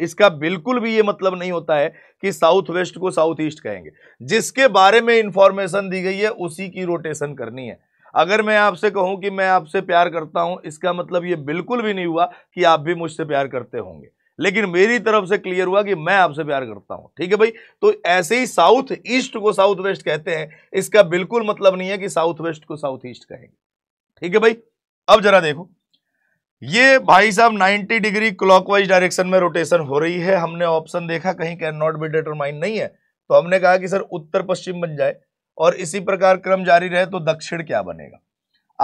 S1: इसका बिल्कुल भी ये मतलब नहीं होता है कि साउथ वेस्ट को साउथ ईस्ट कहेंगे जिसके बारे में इंफॉर्मेशन दी गई है उसी की रोटेशन करनी है अगर मैं आपसे कहूं कि मैं आपसे प्यार करता हूं इसका मतलब ये बिल्कुल भी नहीं हुआ कि आप भी मुझसे प्यार करते होंगे लेकिन मेरी तरफ से क्लियर हुआ कि मैं आपसे प्यार करता हूं ठीक है भाई तो ऐसे ही साउथ ईस्ट को साउथ वेस्ट कहते हैं इसका बिल्कुल मतलब नहीं है कि साउथ वेस्ट को साउथ ईस्ट कहेंगे ठीक है भाई अब जरा देखो ये भाई साहब 90 डिग्री क्लॉकवाइज डायरेक्शन में रोटेशन हो रही है हमने ऑप्शन देखा कहीं कैन नॉट बी डिटरमाइन नहीं है तो हमने कहा कि सर उत्तर पश्चिम बन जाए और इसी प्रकार क्रम जारी रहे तो दक्षिण क्या बनेगा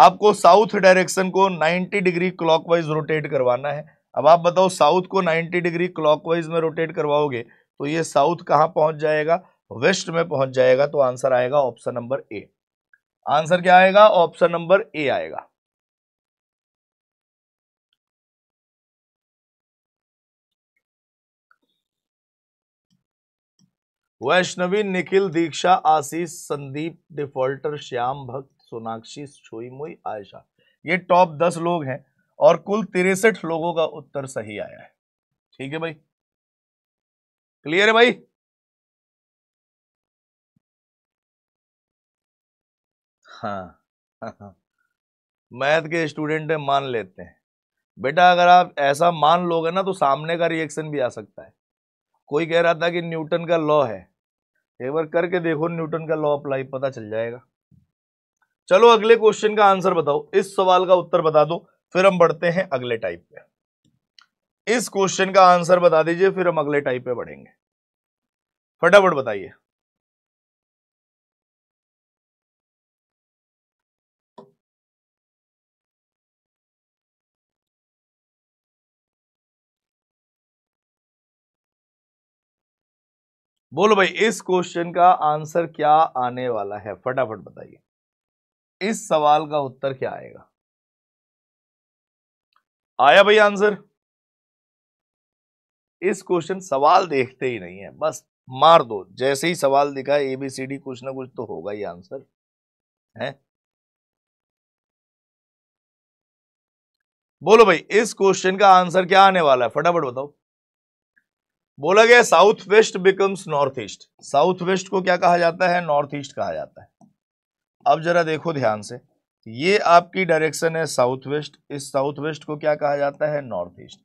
S1: आपको साउथ डायरेक्शन को 90 डिग्री क्लॉकवाइज रोटेट करवाना है अब आप बताओ साउथ को 90 डिग्री क्लॉकवाइज में रोटेट करवाओगे तो ये साउथ कहाँ पहुंच जाएगा वेस्ट में पहुंच जाएगा तो आंसर आएगा ऑप्शन नंबर ए आंसर क्या आएगा ऑप्शन नंबर ए आएगा वैष्णवी निखिल दीक्षा आशीष संदीप डिफॉल्टर श्याम भक्त सोनाक्षी मोई आयशा ये टॉप दस लोग हैं और कुल तिरसठ लोगों का उत्तर सही आया है
S2: ठीक है भाई क्लियर है भाई हाँ, हाँ, हाँ,
S1: मैथ के स्टूडेंट मान लेते हैं बेटा अगर आप ऐसा मान लोगे ना तो सामने का रिएक्शन भी आ सकता है कोई कह रहा था कि न्यूटन का लॉ है एक बार करके देखो न्यूटन का लॉ अप्लाई पता चल जाएगा चलो अगले क्वेश्चन का आंसर बताओ इस सवाल का उत्तर बता दो फिर हम बढ़ते हैं अगले टाइप पे इस क्वेश्चन का आंसर बता दीजिए फिर हम अगले टाइप पे बढ़ेंगे फटाफट बताइए
S2: बोलो भाई इस क्वेश्चन का आंसर क्या आने वाला है फटाफट बताइए इस सवाल का उत्तर क्या आएगा आया भाई आंसर
S1: इस क्वेश्चन सवाल देखते ही नहीं है बस मार दो जैसे ही सवाल दिखा एबीसीडी कुछ ना कुछ तो होगा ही आंसर है बोलो भाई इस क्वेश्चन का आंसर क्या आने वाला है फटाफट बताओ बोला गया south west becomes north east south west को क्या कहा जाता है नॉर्थ ईस्ट कहा जाता है अब जरा देखो ध्यान से ये आपकी डायरेक्शन है साउथ वेस्ट इस साउथ वेस्ट को क्या कहा जाता है नॉर्थ ईस्ट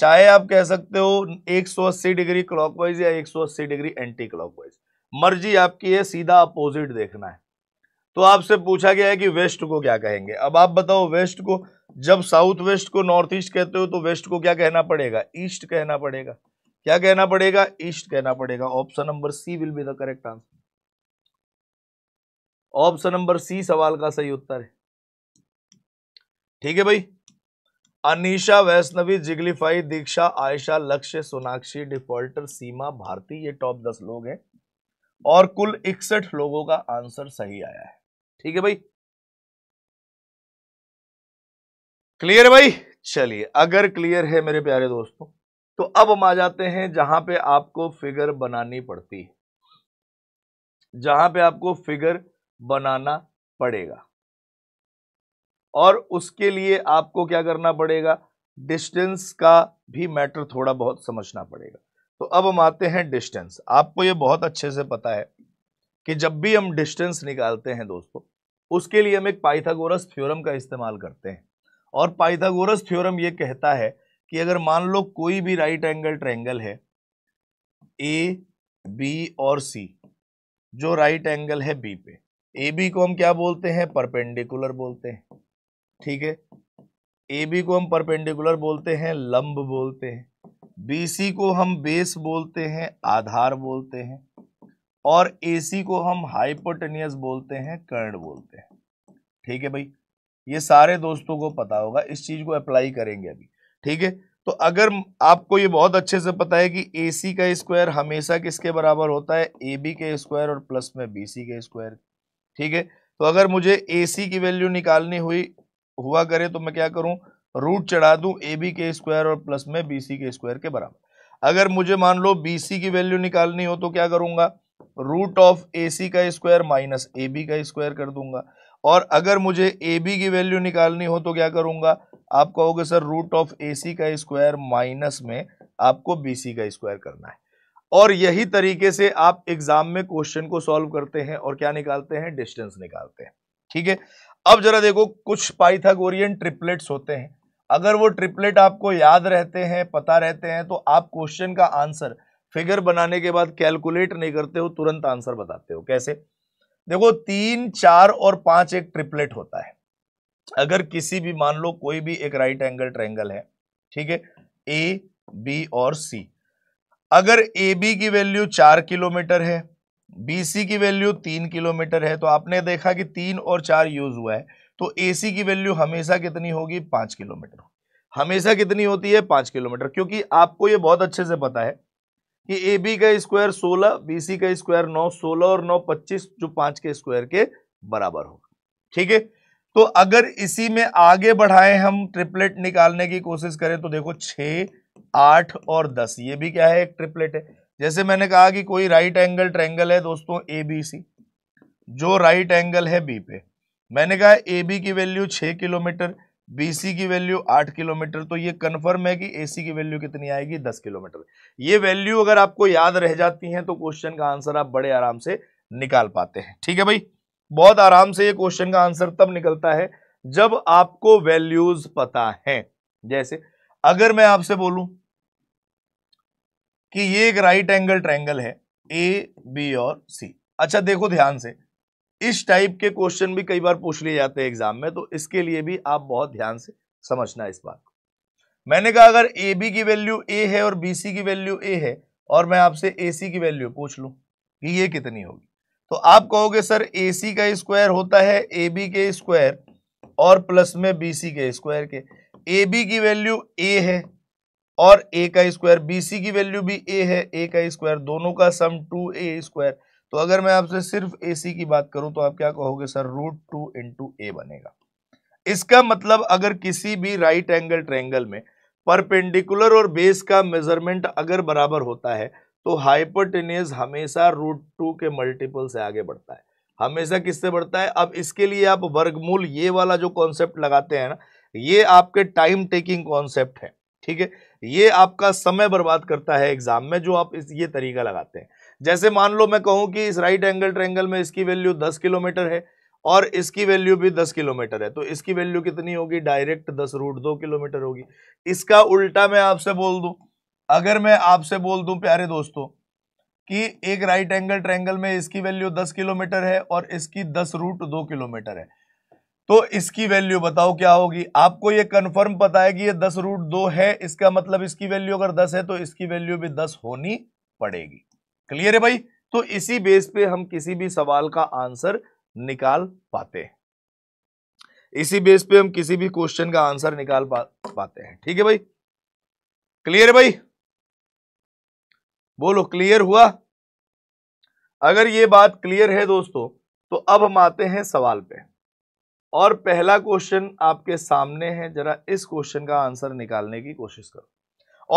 S1: चाहे आप कह सकते हो 180 डिग्री क्लॉकवाइज या 180 डिग्री एंटी क्लॉकवाइज मर्जी आपकी है सीधा अपोजिट देखना है तो आपसे पूछा गया है कि वेस्ट को क्या कहेंगे अब आप बताओ वेस्ट को जब साउथ वेस्ट को नॉर्थ ईस्ट कहते हो तो वेस्ट को क्या कहना पड़ेगा ईस्ट कहना पड़ेगा क्या कहना पड़ेगा ईस्ट कहना पड़ेगा option number C will be the correct answer option number C सवाल का सही उत्तर है ठीक है भाई अनिशा वैष्णवी जिगलीफाई दीक्षा आयशा लक्ष्य सोनाक्षी डिफॉल्टर सीमा भारती ये टॉप दस लोग हैं और कुल इकसठ लोगों का आंसर सही आया है ठीक है भाई क्लियर है भाई चलिए अगर क्लियर है मेरे प्यारे दोस्तों तो अब हम आ जाते हैं जहां पे आपको फिगर बनानी पड़ती है जहां पे आपको फिगर बनाना पड़ेगा और उसके लिए आपको क्या करना पड़ेगा डिस्टेंस का भी मैटर थोड़ा बहुत समझना पड़ेगा तो अब हम आते हैं डिस्टेंस आपको ये बहुत अच्छे से पता है कि जब भी हम डिस्टेंस निकालते हैं दोस्तों उसके लिए हम एक पाइथागोरस थ्योरम का इस्तेमाल करते हैं और पाइथागोरस थ्योरम ये कहता है कि अगर मान लो कोई भी राइट एंगल ट्रैंगल है ए बी और सी जो राइट एंगल है बी पे ए बी को हम क्या बोलते हैं परपेंडिकुलर बोलते हैं ठीक है ए बी को हम परपेंडिकुलर बोलते हैं लंब बोलते हैं बी सी को हम बेस बोलते हैं आधार बोलते हैं और ए सी को हम हाइपोटेनियस बोलते हैं कर्ण बोलते हैं ठीक है भाई ये सारे दोस्तों को पता होगा इस चीज़ को अप्लाई करेंगे अभी ठीक है तो अगर आपको ये बहुत अच्छे से पता है कि ए सी का स्क्वायर हमेशा किसके बराबर होता है ए बी के स्क्वायर और प्लस में बी सी के स्क्वायर ठीक है तो अगर मुझे ए सी की वैल्यू निकालनी हुई हुआ करे तो मैं क्या करूं रूट चढ़ा दूं ए बी के स्क्वायर और प्लस में बी सी के स्क्वायर के बराबर अगर मुझे मान लो बी सी की वैल्यू निकालनी हो तो क्या करूंगा रूट ऑफ ए सी का स्क्वायर माइनस ए बी का स्क्वायर कर दूंगा और अगर मुझे ए बी की वैल्यू निकालनी हो तो क्या करूंगा आप कहोगे sir root of A C का स्क्वायर माइनस में आपको बी सी का स्क्वायर करना है और यही तरीके से आप एग्जाम में क्वेश्चन को सॉल्व करते हैं और क्या निकालते हैं डिस्टेंस निकालते हैं ठीक है अब जरा देखो कुछ पाइथागोरियन ट्रिपलेट्स होते हैं अगर वो ट्रिपलेट आपको याद रहते हैं पता रहते हैं तो आप क्वेश्चन का आंसर फिगर बनाने के बाद कैलकुलेट नहीं करते हो तुरंत आंसर बताते हो कैसे देखो तीन चार और पांच एक ट्रिपलेट होता है अगर किसी भी मान लो कोई भी एक राइट एंगल ट्रैंगल है ठीक है ए बी और सी अगर ए बी की वैल्यू चार किलोमीटर है बी सी की वैल्यू तीन किलोमीटर है तो आपने देखा कि तीन और चार यूज हुआ है तो ए सी की वैल्यू हमेशा कितनी होगी पांच किलोमीटर हमेशा कितनी होती है पाँच किलोमीटर क्योंकि आपको यह बहुत अच्छे से पता है कि ए बी का स्क्वायर सोलह बी सी का स्क्वायर नौ सोलह और नौ पच्चीस जो पांच के स्क्वायर के बराबर होगा ठीक है तो अगर इसी में आगे बढ़ाएं हम ट्रिपलेट निकालने की कोशिश करें तो देखो छ आठ और दस ये भी क्या है एक ट्रिपलेट है जैसे मैंने कहा कि कोई राइट एंगल ट्रैंगल है दोस्तों ए बी सी जो राइट एंगल है बी पे मैंने कहा ए बी की वैल्यू छः किलोमीटर बी सी की वैल्यू आठ किलोमीटर तो ये कन्फर्म है कि ए सी की वैल्यू कितनी आएगी दस किलोमीटर ये वैल्यू अगर आपको याद रह जाती है तो क्वेश्चन का आंसर आप बड़े आराम से निकाल पाते हैं ठीक है भाई बहुत आराम से ये क्वेश्चन का आंसर तब निकलता है जब आपको वैल्यूज पता है जैसे अगर मैं आपसे बोलूं कि ये एक राइट एंगल ट्रैंगल है ए बी और सी अच्छा देखो ध्यान से इस टाइप के क्वेश्चन भी कई बार पूछ लिए जाते हैं एग्जाम में तो इसके लिए भी आप बहुत ध्यान से समझना इस बात को मैंने कहा अगर ए बी की वैल्यू ए है और बी सी की वैल्यू ए है और मैं आपसे ए सी की वैल्यू पूछ लूं कि ये कितनी होगी तो आप कहोगे सर ए सी का स्क्वायर होता है ए बी के स्क्वायर और प्लस में बी सी के स्क्वायर के ए बी की वैल्यू ए है और ए का स्क्वायर बी सी की वैल्यू भी ए है ए का स्क्वायर दोनों का सम टू ए स्क्वायर तो अगर मैं आपसे सिर्फ ए सी की बात करूं तो आप क्या कहोगे sir root two into A बनेगा इसका मतलब अगर किसी भी राइट एंगल ट्रेंगल में परपेंडिकुलर और बेस का मेजरमेंट अगर बराबर होता है तो हाइपरटेनियस हमेशा रूट टू के मल्टीपल से आगे बढ़ता है हमेशा किससे बढ़ता है अब इसके लिए आप वर्गमूल ये वाला जो कॉन्सेप्ट लगाते हैं ना ये आपके टाइम टेकिंग कॉन्सेप्ट है ठीक है ये आपका समय बर्बाद करता है एग्जाम में जो आप इस ये तरीका लगाते हैं जैसे मान लो मैं कहूँ कि इस राइट एंगल ट्रेंगल में इसकी वैल्यू दस किलोमीटर है और इसकी वैल्यू भी दस किलोमीटर है तो इसकी वैल्यू कितनी होगी डायरेक्ट दस रूट दो किलोमीटर होगी इसका उल्टा मैं आपसे बोल दूँ अगर मैं आपसे बोल दूं प्यारे दोस्तों कि एक राइट एंगल ट्रैंगल में इसकी वैल्यू दस किलोमीटर है और इसकी दस रूट दो किलोमीटर है तो इसकी वैल्यू बताओ क्या होगी आपको ये कंफर्म पता है कि ये दस रूट दो है इसका मतलब इसकी वैल्यू अगर दस है तो इसकी वैल्यू भी दस होनी पड़ेगी क्लियर है भाई तो इसी बेस पे हम किसी भी सवाल का आंसर निकाल पाते हैं इसी बेस पे हम किसी भी क्वेश्चन का आंसर निकाल पा, पाते हैं ठीक है भाई क्लियर है भाई बोलो क्लियर हुआ अगर ये बात क्लियर है दोस्तों तो अब हम आते हैं सवाल पे और पहला क्वेश्चन आपके सामने है जरा इस क्वेश्चन का आंसर निकालने की कोशिश करो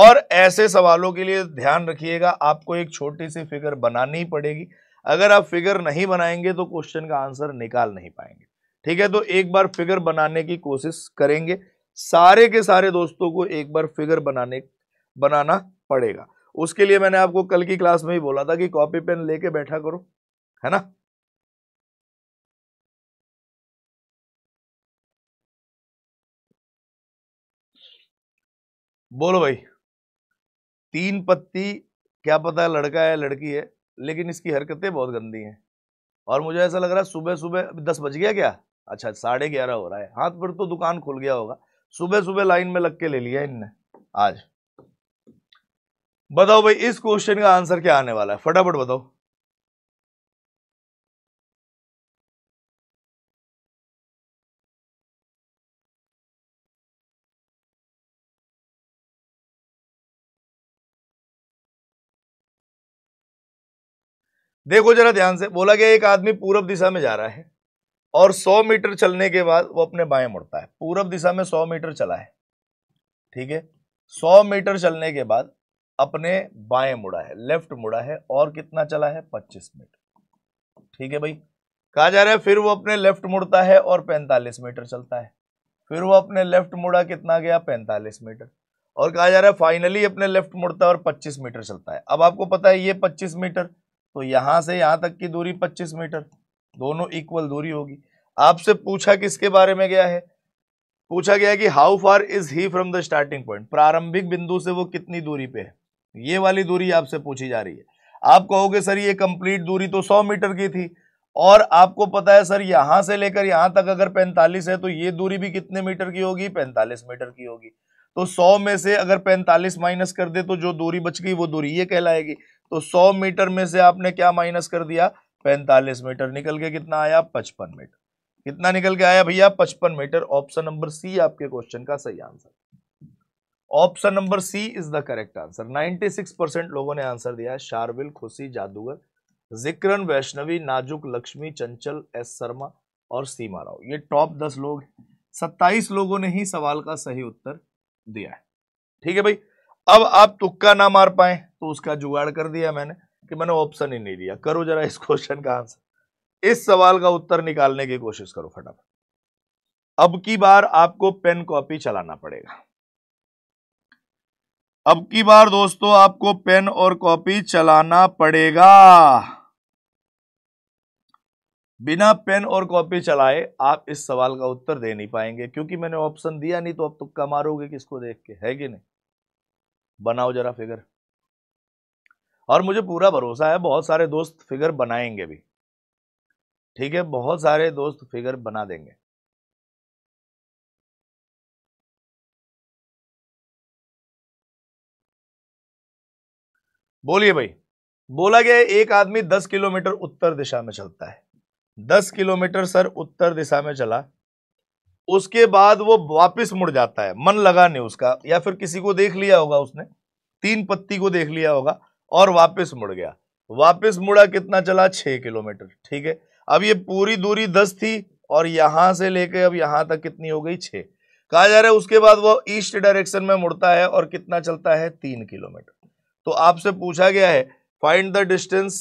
S1: और ऐसे सवालों के लिए ध्यान रखिएगा आपको एक छोटी सी फिगर बनानी पड़ेगी अगर आप फिगर नहीं बनाएंगे तो क्वेश्चन का आंसर निकाल नहीं पाएंगे ठीक है तो एक बार फिगर बनाने की कोशिश करेंगे सारे के सारे दोस्तों को एक बार फिगर बनाने बनाना पड़ेगा उसके लिए मैंने आपको कल की क्लास में ही बोला था कि कॉपी पेन लेके बैठा करो है ना बोलो भाई तीन पत्ती क्या पता है लड़का है लड़की है लेकिन इसकी हरकतें बहुत गंदी हैं और मुझे ऐसा लग रहा है सुबह सुबह दस बज गया क्या अच्छा साढ़े ग्यारह हो रहा है हाथ पर तो दुकान खुल गया होगा सुबह सुबह लाइन में लग के ले लिया इनने आज बताओ भाई इस क्वेश्चन का आंसर क्या आने वाला है फटाफट बताओ देखो जरा ध्यान से बोला गया एक आदमी पूरब दिशा में जा रहा है और 100 मीटर चलने के बाद वो अपने बाएं मुड़ता है पूरब दिशा में 100 मीटर चला है ठीक है 100 मीटर चलने के बाद अपने बाएं मुड़ा है लेफ्ट मुड़ा है और कितना चला है 25 मीटर ठीक है भाई कहा जा रहा है फिर वो अपने लेफ्ट मुड़ता है और 45 मीटर चलता है फिर वो अपने लेफ्ट मुड़ा कितना गया 45 मीटर और कहा जा रहा है फाइनली अपने लेफ्ट मुड़ता है और 25 मीटर चलता है अब आपको पता है ये 25 मीटर तो यहां से यहां तक की दूरी 25 मीटर दोनों इक्वल दूरी होगी आपसे पूछा किसके बारे में गया है पूछा गया कि how far is he from the starting point प्रारंभिक बिंदु से वो कितनी दूरी पे है ये वाली दूरी आपसे पूछी जा रही है आप कहोगे सर ये कंप्लीट दूरी तो 100 मीटर की थी और आपको पता है सर यहां से लेकर यहां तक अगर 45 है तो ये दूरी भी कितने मीटर की होगी 45 मीटर की होगी तो 100 में से अगर 45 माइनस कर दे तो जो दूरी बच गई वो दूरी ये कहलाएगी तो 100 मीटर में से आपने क्या माइनस कर दिया 45 मीटर निकल के कितना आया पचपन मीटर कितना निकल के आया भैया पचपन मीटर ऑप्शन नंबर सी आपके क्वेश्चन का सही answer option number C is the correct answer 96 percent लोगों ने आंसर दिया है शारविल खुशी जादूगर जिक्रन वैष्णवी नाजुक लक्ष्मी चंचल एस शर्मा और सीमा राव ये टॉप दस लोग सत्ताईस लोगों ने ही सवाल का सही उत्तर दिया है ठीक है भाई अब आप तुक्का ना मार पाए तो उसका जुगाड़ कर दिया मैंने कि मैंने ऑप्शन ही नहीं दिया करो जरा इस क्वेश्चन का आंसर इस सवाल का उत्तर निकालने की कोशिश करो फटाफट अब की बार आपको पेन कॉपी चलाना पड़ेगा अब की बार दोस्तों आपको पेन और कॉपी चलाना पड़ेगा बिना पेन और कॉपी चलाए आप इस सवाल का उत्तर दे नहीं पाएंगे क्योंकि मैंने ऑप्शन दिया नहीं तो अब तुक्का तो मारोगे किसको देख के है कि नहीं बनाओ जरा फिगर और मुझे पूरा भरोसा है बहुत सारे दोस्त फिगर बनाएंगे भी ठीक है बहुत सारे दोस्त फिगर बना देंगे बोलिए भाई बोला गया एक आदमी दस किलोमीटर उत्तर दिशा में चलता है दस किलोमीटर सर उत्तर दिशा में चला उसके बाद वो वापस मुड़ जाता है मन लगा नहीं उसका या फिर किसी को देख लिया होगा उसने तीन पत्ती को देख लिया होगा और वापस मुड़ गया वापस मुड़ा कितना चला छह किलोमीटर ठीक है अब ये पूरी दूरी दस थी और यहां से लेके अब यहां तक कितनी हो गई छह कहा जा रहा है उसके बाद वो ईस्ट डायरेक्शन में मुड़ता है और कितना चलता है तीन किलोमीटर तो आपसे पूछा गया है find the distance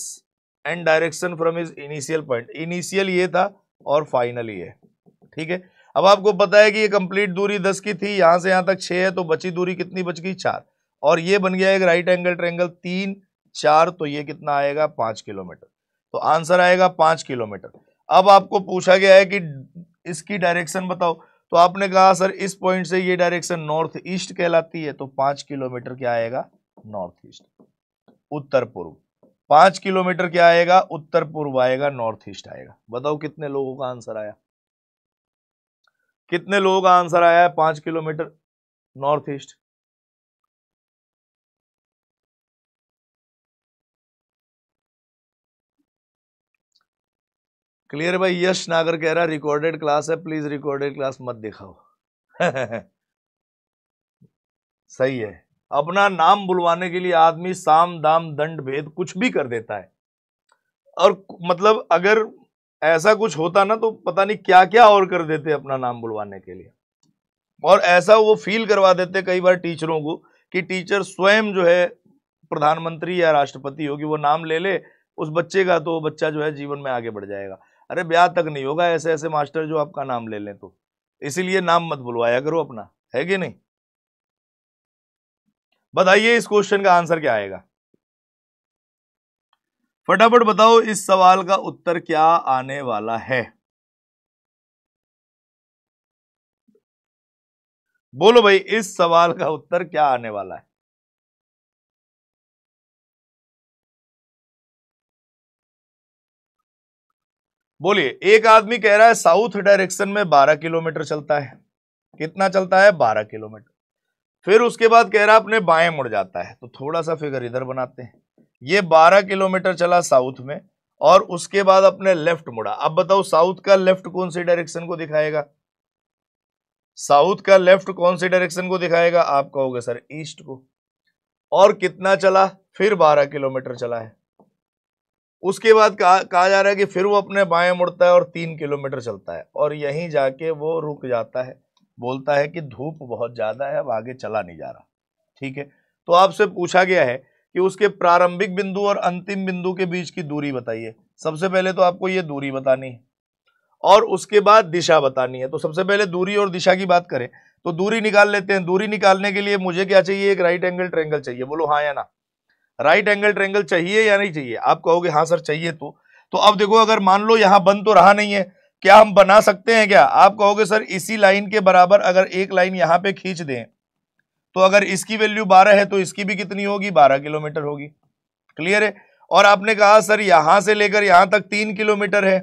S1: and direction from is initial point initial ये था और फाइनल ये ठीक है अब आपको पता है कि ये कंप्लीट दूरी दस की थी यहां से यहां तक छह है तो बची दूरी कितनी बच गई चार और ये बन गया एक राइट एंगल ट्रेंगल तीन चार तो ये कितना आएगा पांच किलोमीटर तो आंसर आएगा पांच किलोमीटर अब आपको पूछा गया है कि इसकी डायरेक्शन बताओ तो आपने कहा सर इस पॉइंट से ये डायरेक्शन नॉर्थ ईस्ट कहलाती है तो पांच किलोमीटर क्या आएगा नॉर्थ ईस्ट उत्तर पूर्व पांच किलोमीटर क्या आएगा उत्तर पूर्व आएगा नॉर्थ ईस्ट आएगा बताओ कितने लोगों का आंसर आया कितने लोगों का आंसर आया है पांच किलोमीटर नॉर्थ ईस्ट क्लियर भाई यश नागर कह रहा रिकॉर्डेड क्लास है प्लीज रिकॉर्डेड क्लास मत दिखाओ *laughs* सही है अपना नाम बुलवाने के लिए आदमी साम दाम दंड भेद कुछ भी कर देता है और मतलब अगर ऐसा कुछ होता ना तो पता नहीं क्या क्या और कर देते अपना नाम बुलवाने के लिए और ऐसा वो फील करवा देते कई बार टीचरों को कि टीचर स्वयं जो है प्रधानमंत्री या राष्ट्रपति होगी वो नाम ले ले उस बच्चे का तो बच्चा जो है जीवन में आगे बढ़ जाएगा अरे ब्याह तक नहीं होगा ऐसे ऐसे मास्टर जो आपका नाम ले लें तो इसीलिए नाम मत बुलवाया करो अपना है कि नहीं बताइए इस क्वेश्चन का आंसर क्या आएगा फटाफट बताओ इस सवाल का
S2: उत्तर क्या आने वाला है बोलो भाई इस सवाल का उत्तर क्या आने वाला है
S1: बोलिए एक आदमी कह रहा है साउथ डायरेक्शन में 12 किलोमीटर चलता है कितना चलता है 12 किलोमीटर फिर उसके बाद कह रहा अपने बाएं मुड़ जाता है तो थोड़ा सा फिगर इधर बनाते हैं ये 12 किलोमीटर चला साउथ में और उसके बाद अपने लेफ्ट मुड़ा अब बताओ साउथ का लेफ्ट कौन से डायरेक्शन को दिखाएगा साउथ का लेफ्ट कौन से डायरेक्शन को दिखाएगा आप कहोगे सर ईस्ट को और कितना चला फिर 12 किलोमीटर चला है उसके बाद कहा कहा जा रहा है कि फिर वो अपने बाएं मुड़ता है और तीन किलोमीटर चलता है और यहीं जाके वो रुक जाता है बोलता है कि धूप बहुत ज़्यादा है अब आगे चला नहीं जा रहा ठीक है तो आपसे पूछा गया है कि उसके प्रारंभिक बिंदु और अंतिम बिंदु के बीच की दूरी बताइए सबसे पहले तो आपको ये दूरी बतानी है और उसके बाद दिशा बतानी है तो सबसे पहले दूरी और दिशा की बात करें तो दूरी निकाल लेते हैं दूरी निकालने के लिए मुझे क्या चाहिए एक राइट एंगल ट्रेंगल चाहिए बोलो हाँ या ना राइट एंगल ट्रेंगल चाहिए या नहीं चाहिए आप कहोगे हाँ सर चाहिए तो तो अब देखो अगर मान लो यहाँ बंद तो रहा नहीं है क्या हम बना सकते हैं क्या आप कहोगे सर इसी लाइन के बराबर अगर एक लाइन यहाँ पे खींच दें तो अगर इसकी वैल्यू बारह है तो इसकी भी कितनी होगी बारह किलोमीटर होगी क्लियर है और आपने कहा सर यहां से लेकर यहां तक तीन किलोमीटर है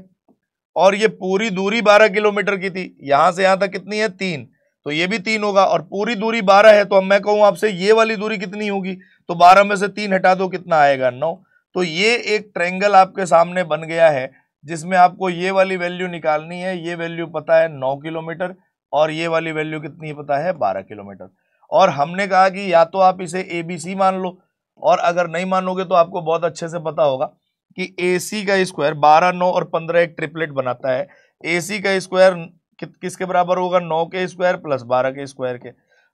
S1: और ये पूरी दूरी बारह किलोमीटर की थी यहां से यहां तक कितनी है तीन तो ये भी तीन होगा और पूरी दूरी बारह है तो अब मैं कहूँ आपसे ये वाली दूरी कितनी होगी तो बारह में से तीन हटा दो कितना आएगा नौ तो ये एक ट्रेंगल आपके सामने बन गया है जिसमें आपको ये वाली वैल्यू निकालनी है ये वैल्यू पता है नौ किलोमीटर और ये वाली वैल्यू कितनी पता है बारह किलोमीटर और हमने कहा कि या तो आप इसे ए बी सी मान लो और अगर नहीं मानोगे तो आपको बहुत अच्छे से पता होगा कि ए सी का स्क्वायर बारह नौ और पंद्रह एक ट्रिपलेट बनाता है ए सी का स्क्वायर कि, किसके बराबर होगा नौ के स्क्वायर प्लस बारह के स्क्वायर के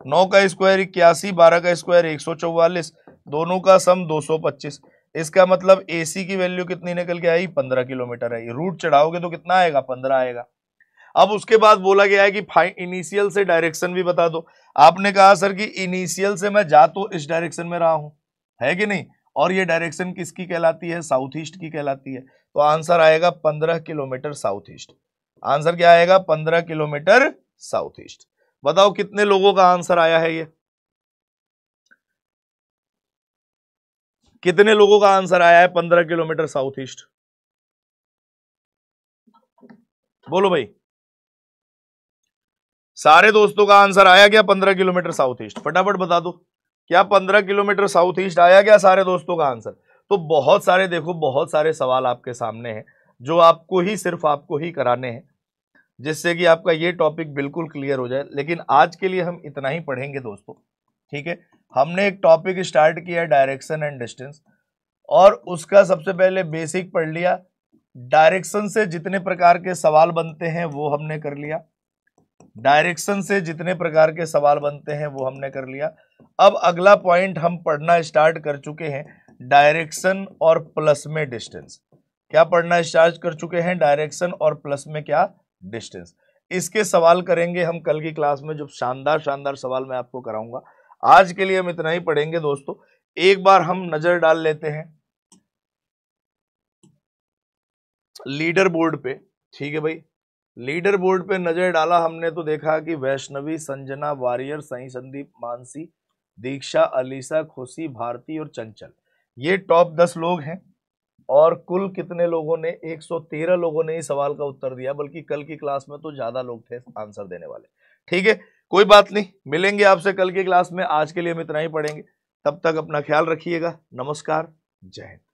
S1: नौ का स्क्वायर इक्यासी बारह का स्क्वायर एक सौ चौवालीस दोनों का सम दो सौ पच्चीस इसका मतलब एसी की वैल्यू कितनी निकल के आई पंद्रह किलोमीटर आई रूट चढ़ाओगे तो कितना आएगा पंद्रह आएगा अब उसके बाद बोला गया है कि इनिशियल से डायरेक्शन भी बता दो आपने कहा सर कि इनिशियल से मैं जा तो इस डायरेक्शन में रहा हूं है कि नहीं और ये डायरेक्शन किसकी कहलाती है साउथ ईस्ट की कहलाती है तो आंसर आएगा पंद्रह किलोमीटर साउथ ईस्ट आंसर क्या आएगा पंद्रह किलोमीटर साउथ ईस्ट बताओ कितने लोगों का आंसर आया है ये कितने लोगों का आंसर आया है पंद्रह किलोमीटर साउथ ईस्ट बोलो भाई सारे दोस्तों का आंसर आया क्या पंद्रह किलोमीटर साउथ ईस्ट फटाफट बता दो क्या पंद्रह किलोमीटर साउथ ईस्ट आया क्या सारे दोस्तों का आंसर तो बहुत सारे देखो बहुत सारे सवाल आपके सामने हैं जो आपको ही सिर्फ आपको ही कराने हैं जिससे कि आपका ये टॉपिक बिल्कुल क्लियर हो जाए लेकिन आज के लिए हम इतना ही पढ़ेंगे दोस्तों ठीक है हमने एक टॉपिक स्टार्ट किया डायरेक्शन एंड डिस्टेंस और उसका सबसे पहले बेसिक पढ़ लिया डायरेक्शन से जितने प्रकार के सवाल बनते हैं वो हमने कर लिया डायरेक्शन से जितने प्रकार के सवाल बनते हैं वो हमने कर लिया अब अगला पॉइंट हम पढ़ना स्टार्ट कर चुके हैं डायरेक्शन और प्लस में डिस्टेंस क्या पढ़ना स्टार्ट कर चुके हैं डायरेक्शन और प्लस में क्या डिस्टेंस इसके सवाल करेंगे हम कल की क्लास में जो शानदार शानदार सवाल मैं आपको कराऊंगा आज के लिए हम इतना ही पढ़ेंगे दोस्तों एक बार हम नजर डाल लेते हैं लीडर बोर्ड पे ठीक है भाई लीडर बोर्ड पे नजर डाला हमने तो देखा कि वैष्णवी संजना वारियर साई संदीप मानसी दीक्षा अलीसा खुशी भारती और चंचल ये टॉप दस लोग हैं और कुल कितने लोगों ने 113 लोगों ने इस सवाल का उत्तर दिया बल्कि कल की क्लास में तो ज्यादा लोग थे आंसर देने वाले ठीक है कोई बात नहीं मिलेंगे आपसे कल की क्लास में आज के लिए हम इतना ही पढ़ेंगे तब तक अपना ख्याल रखिएगा नमस्कार
S2: जय हिंद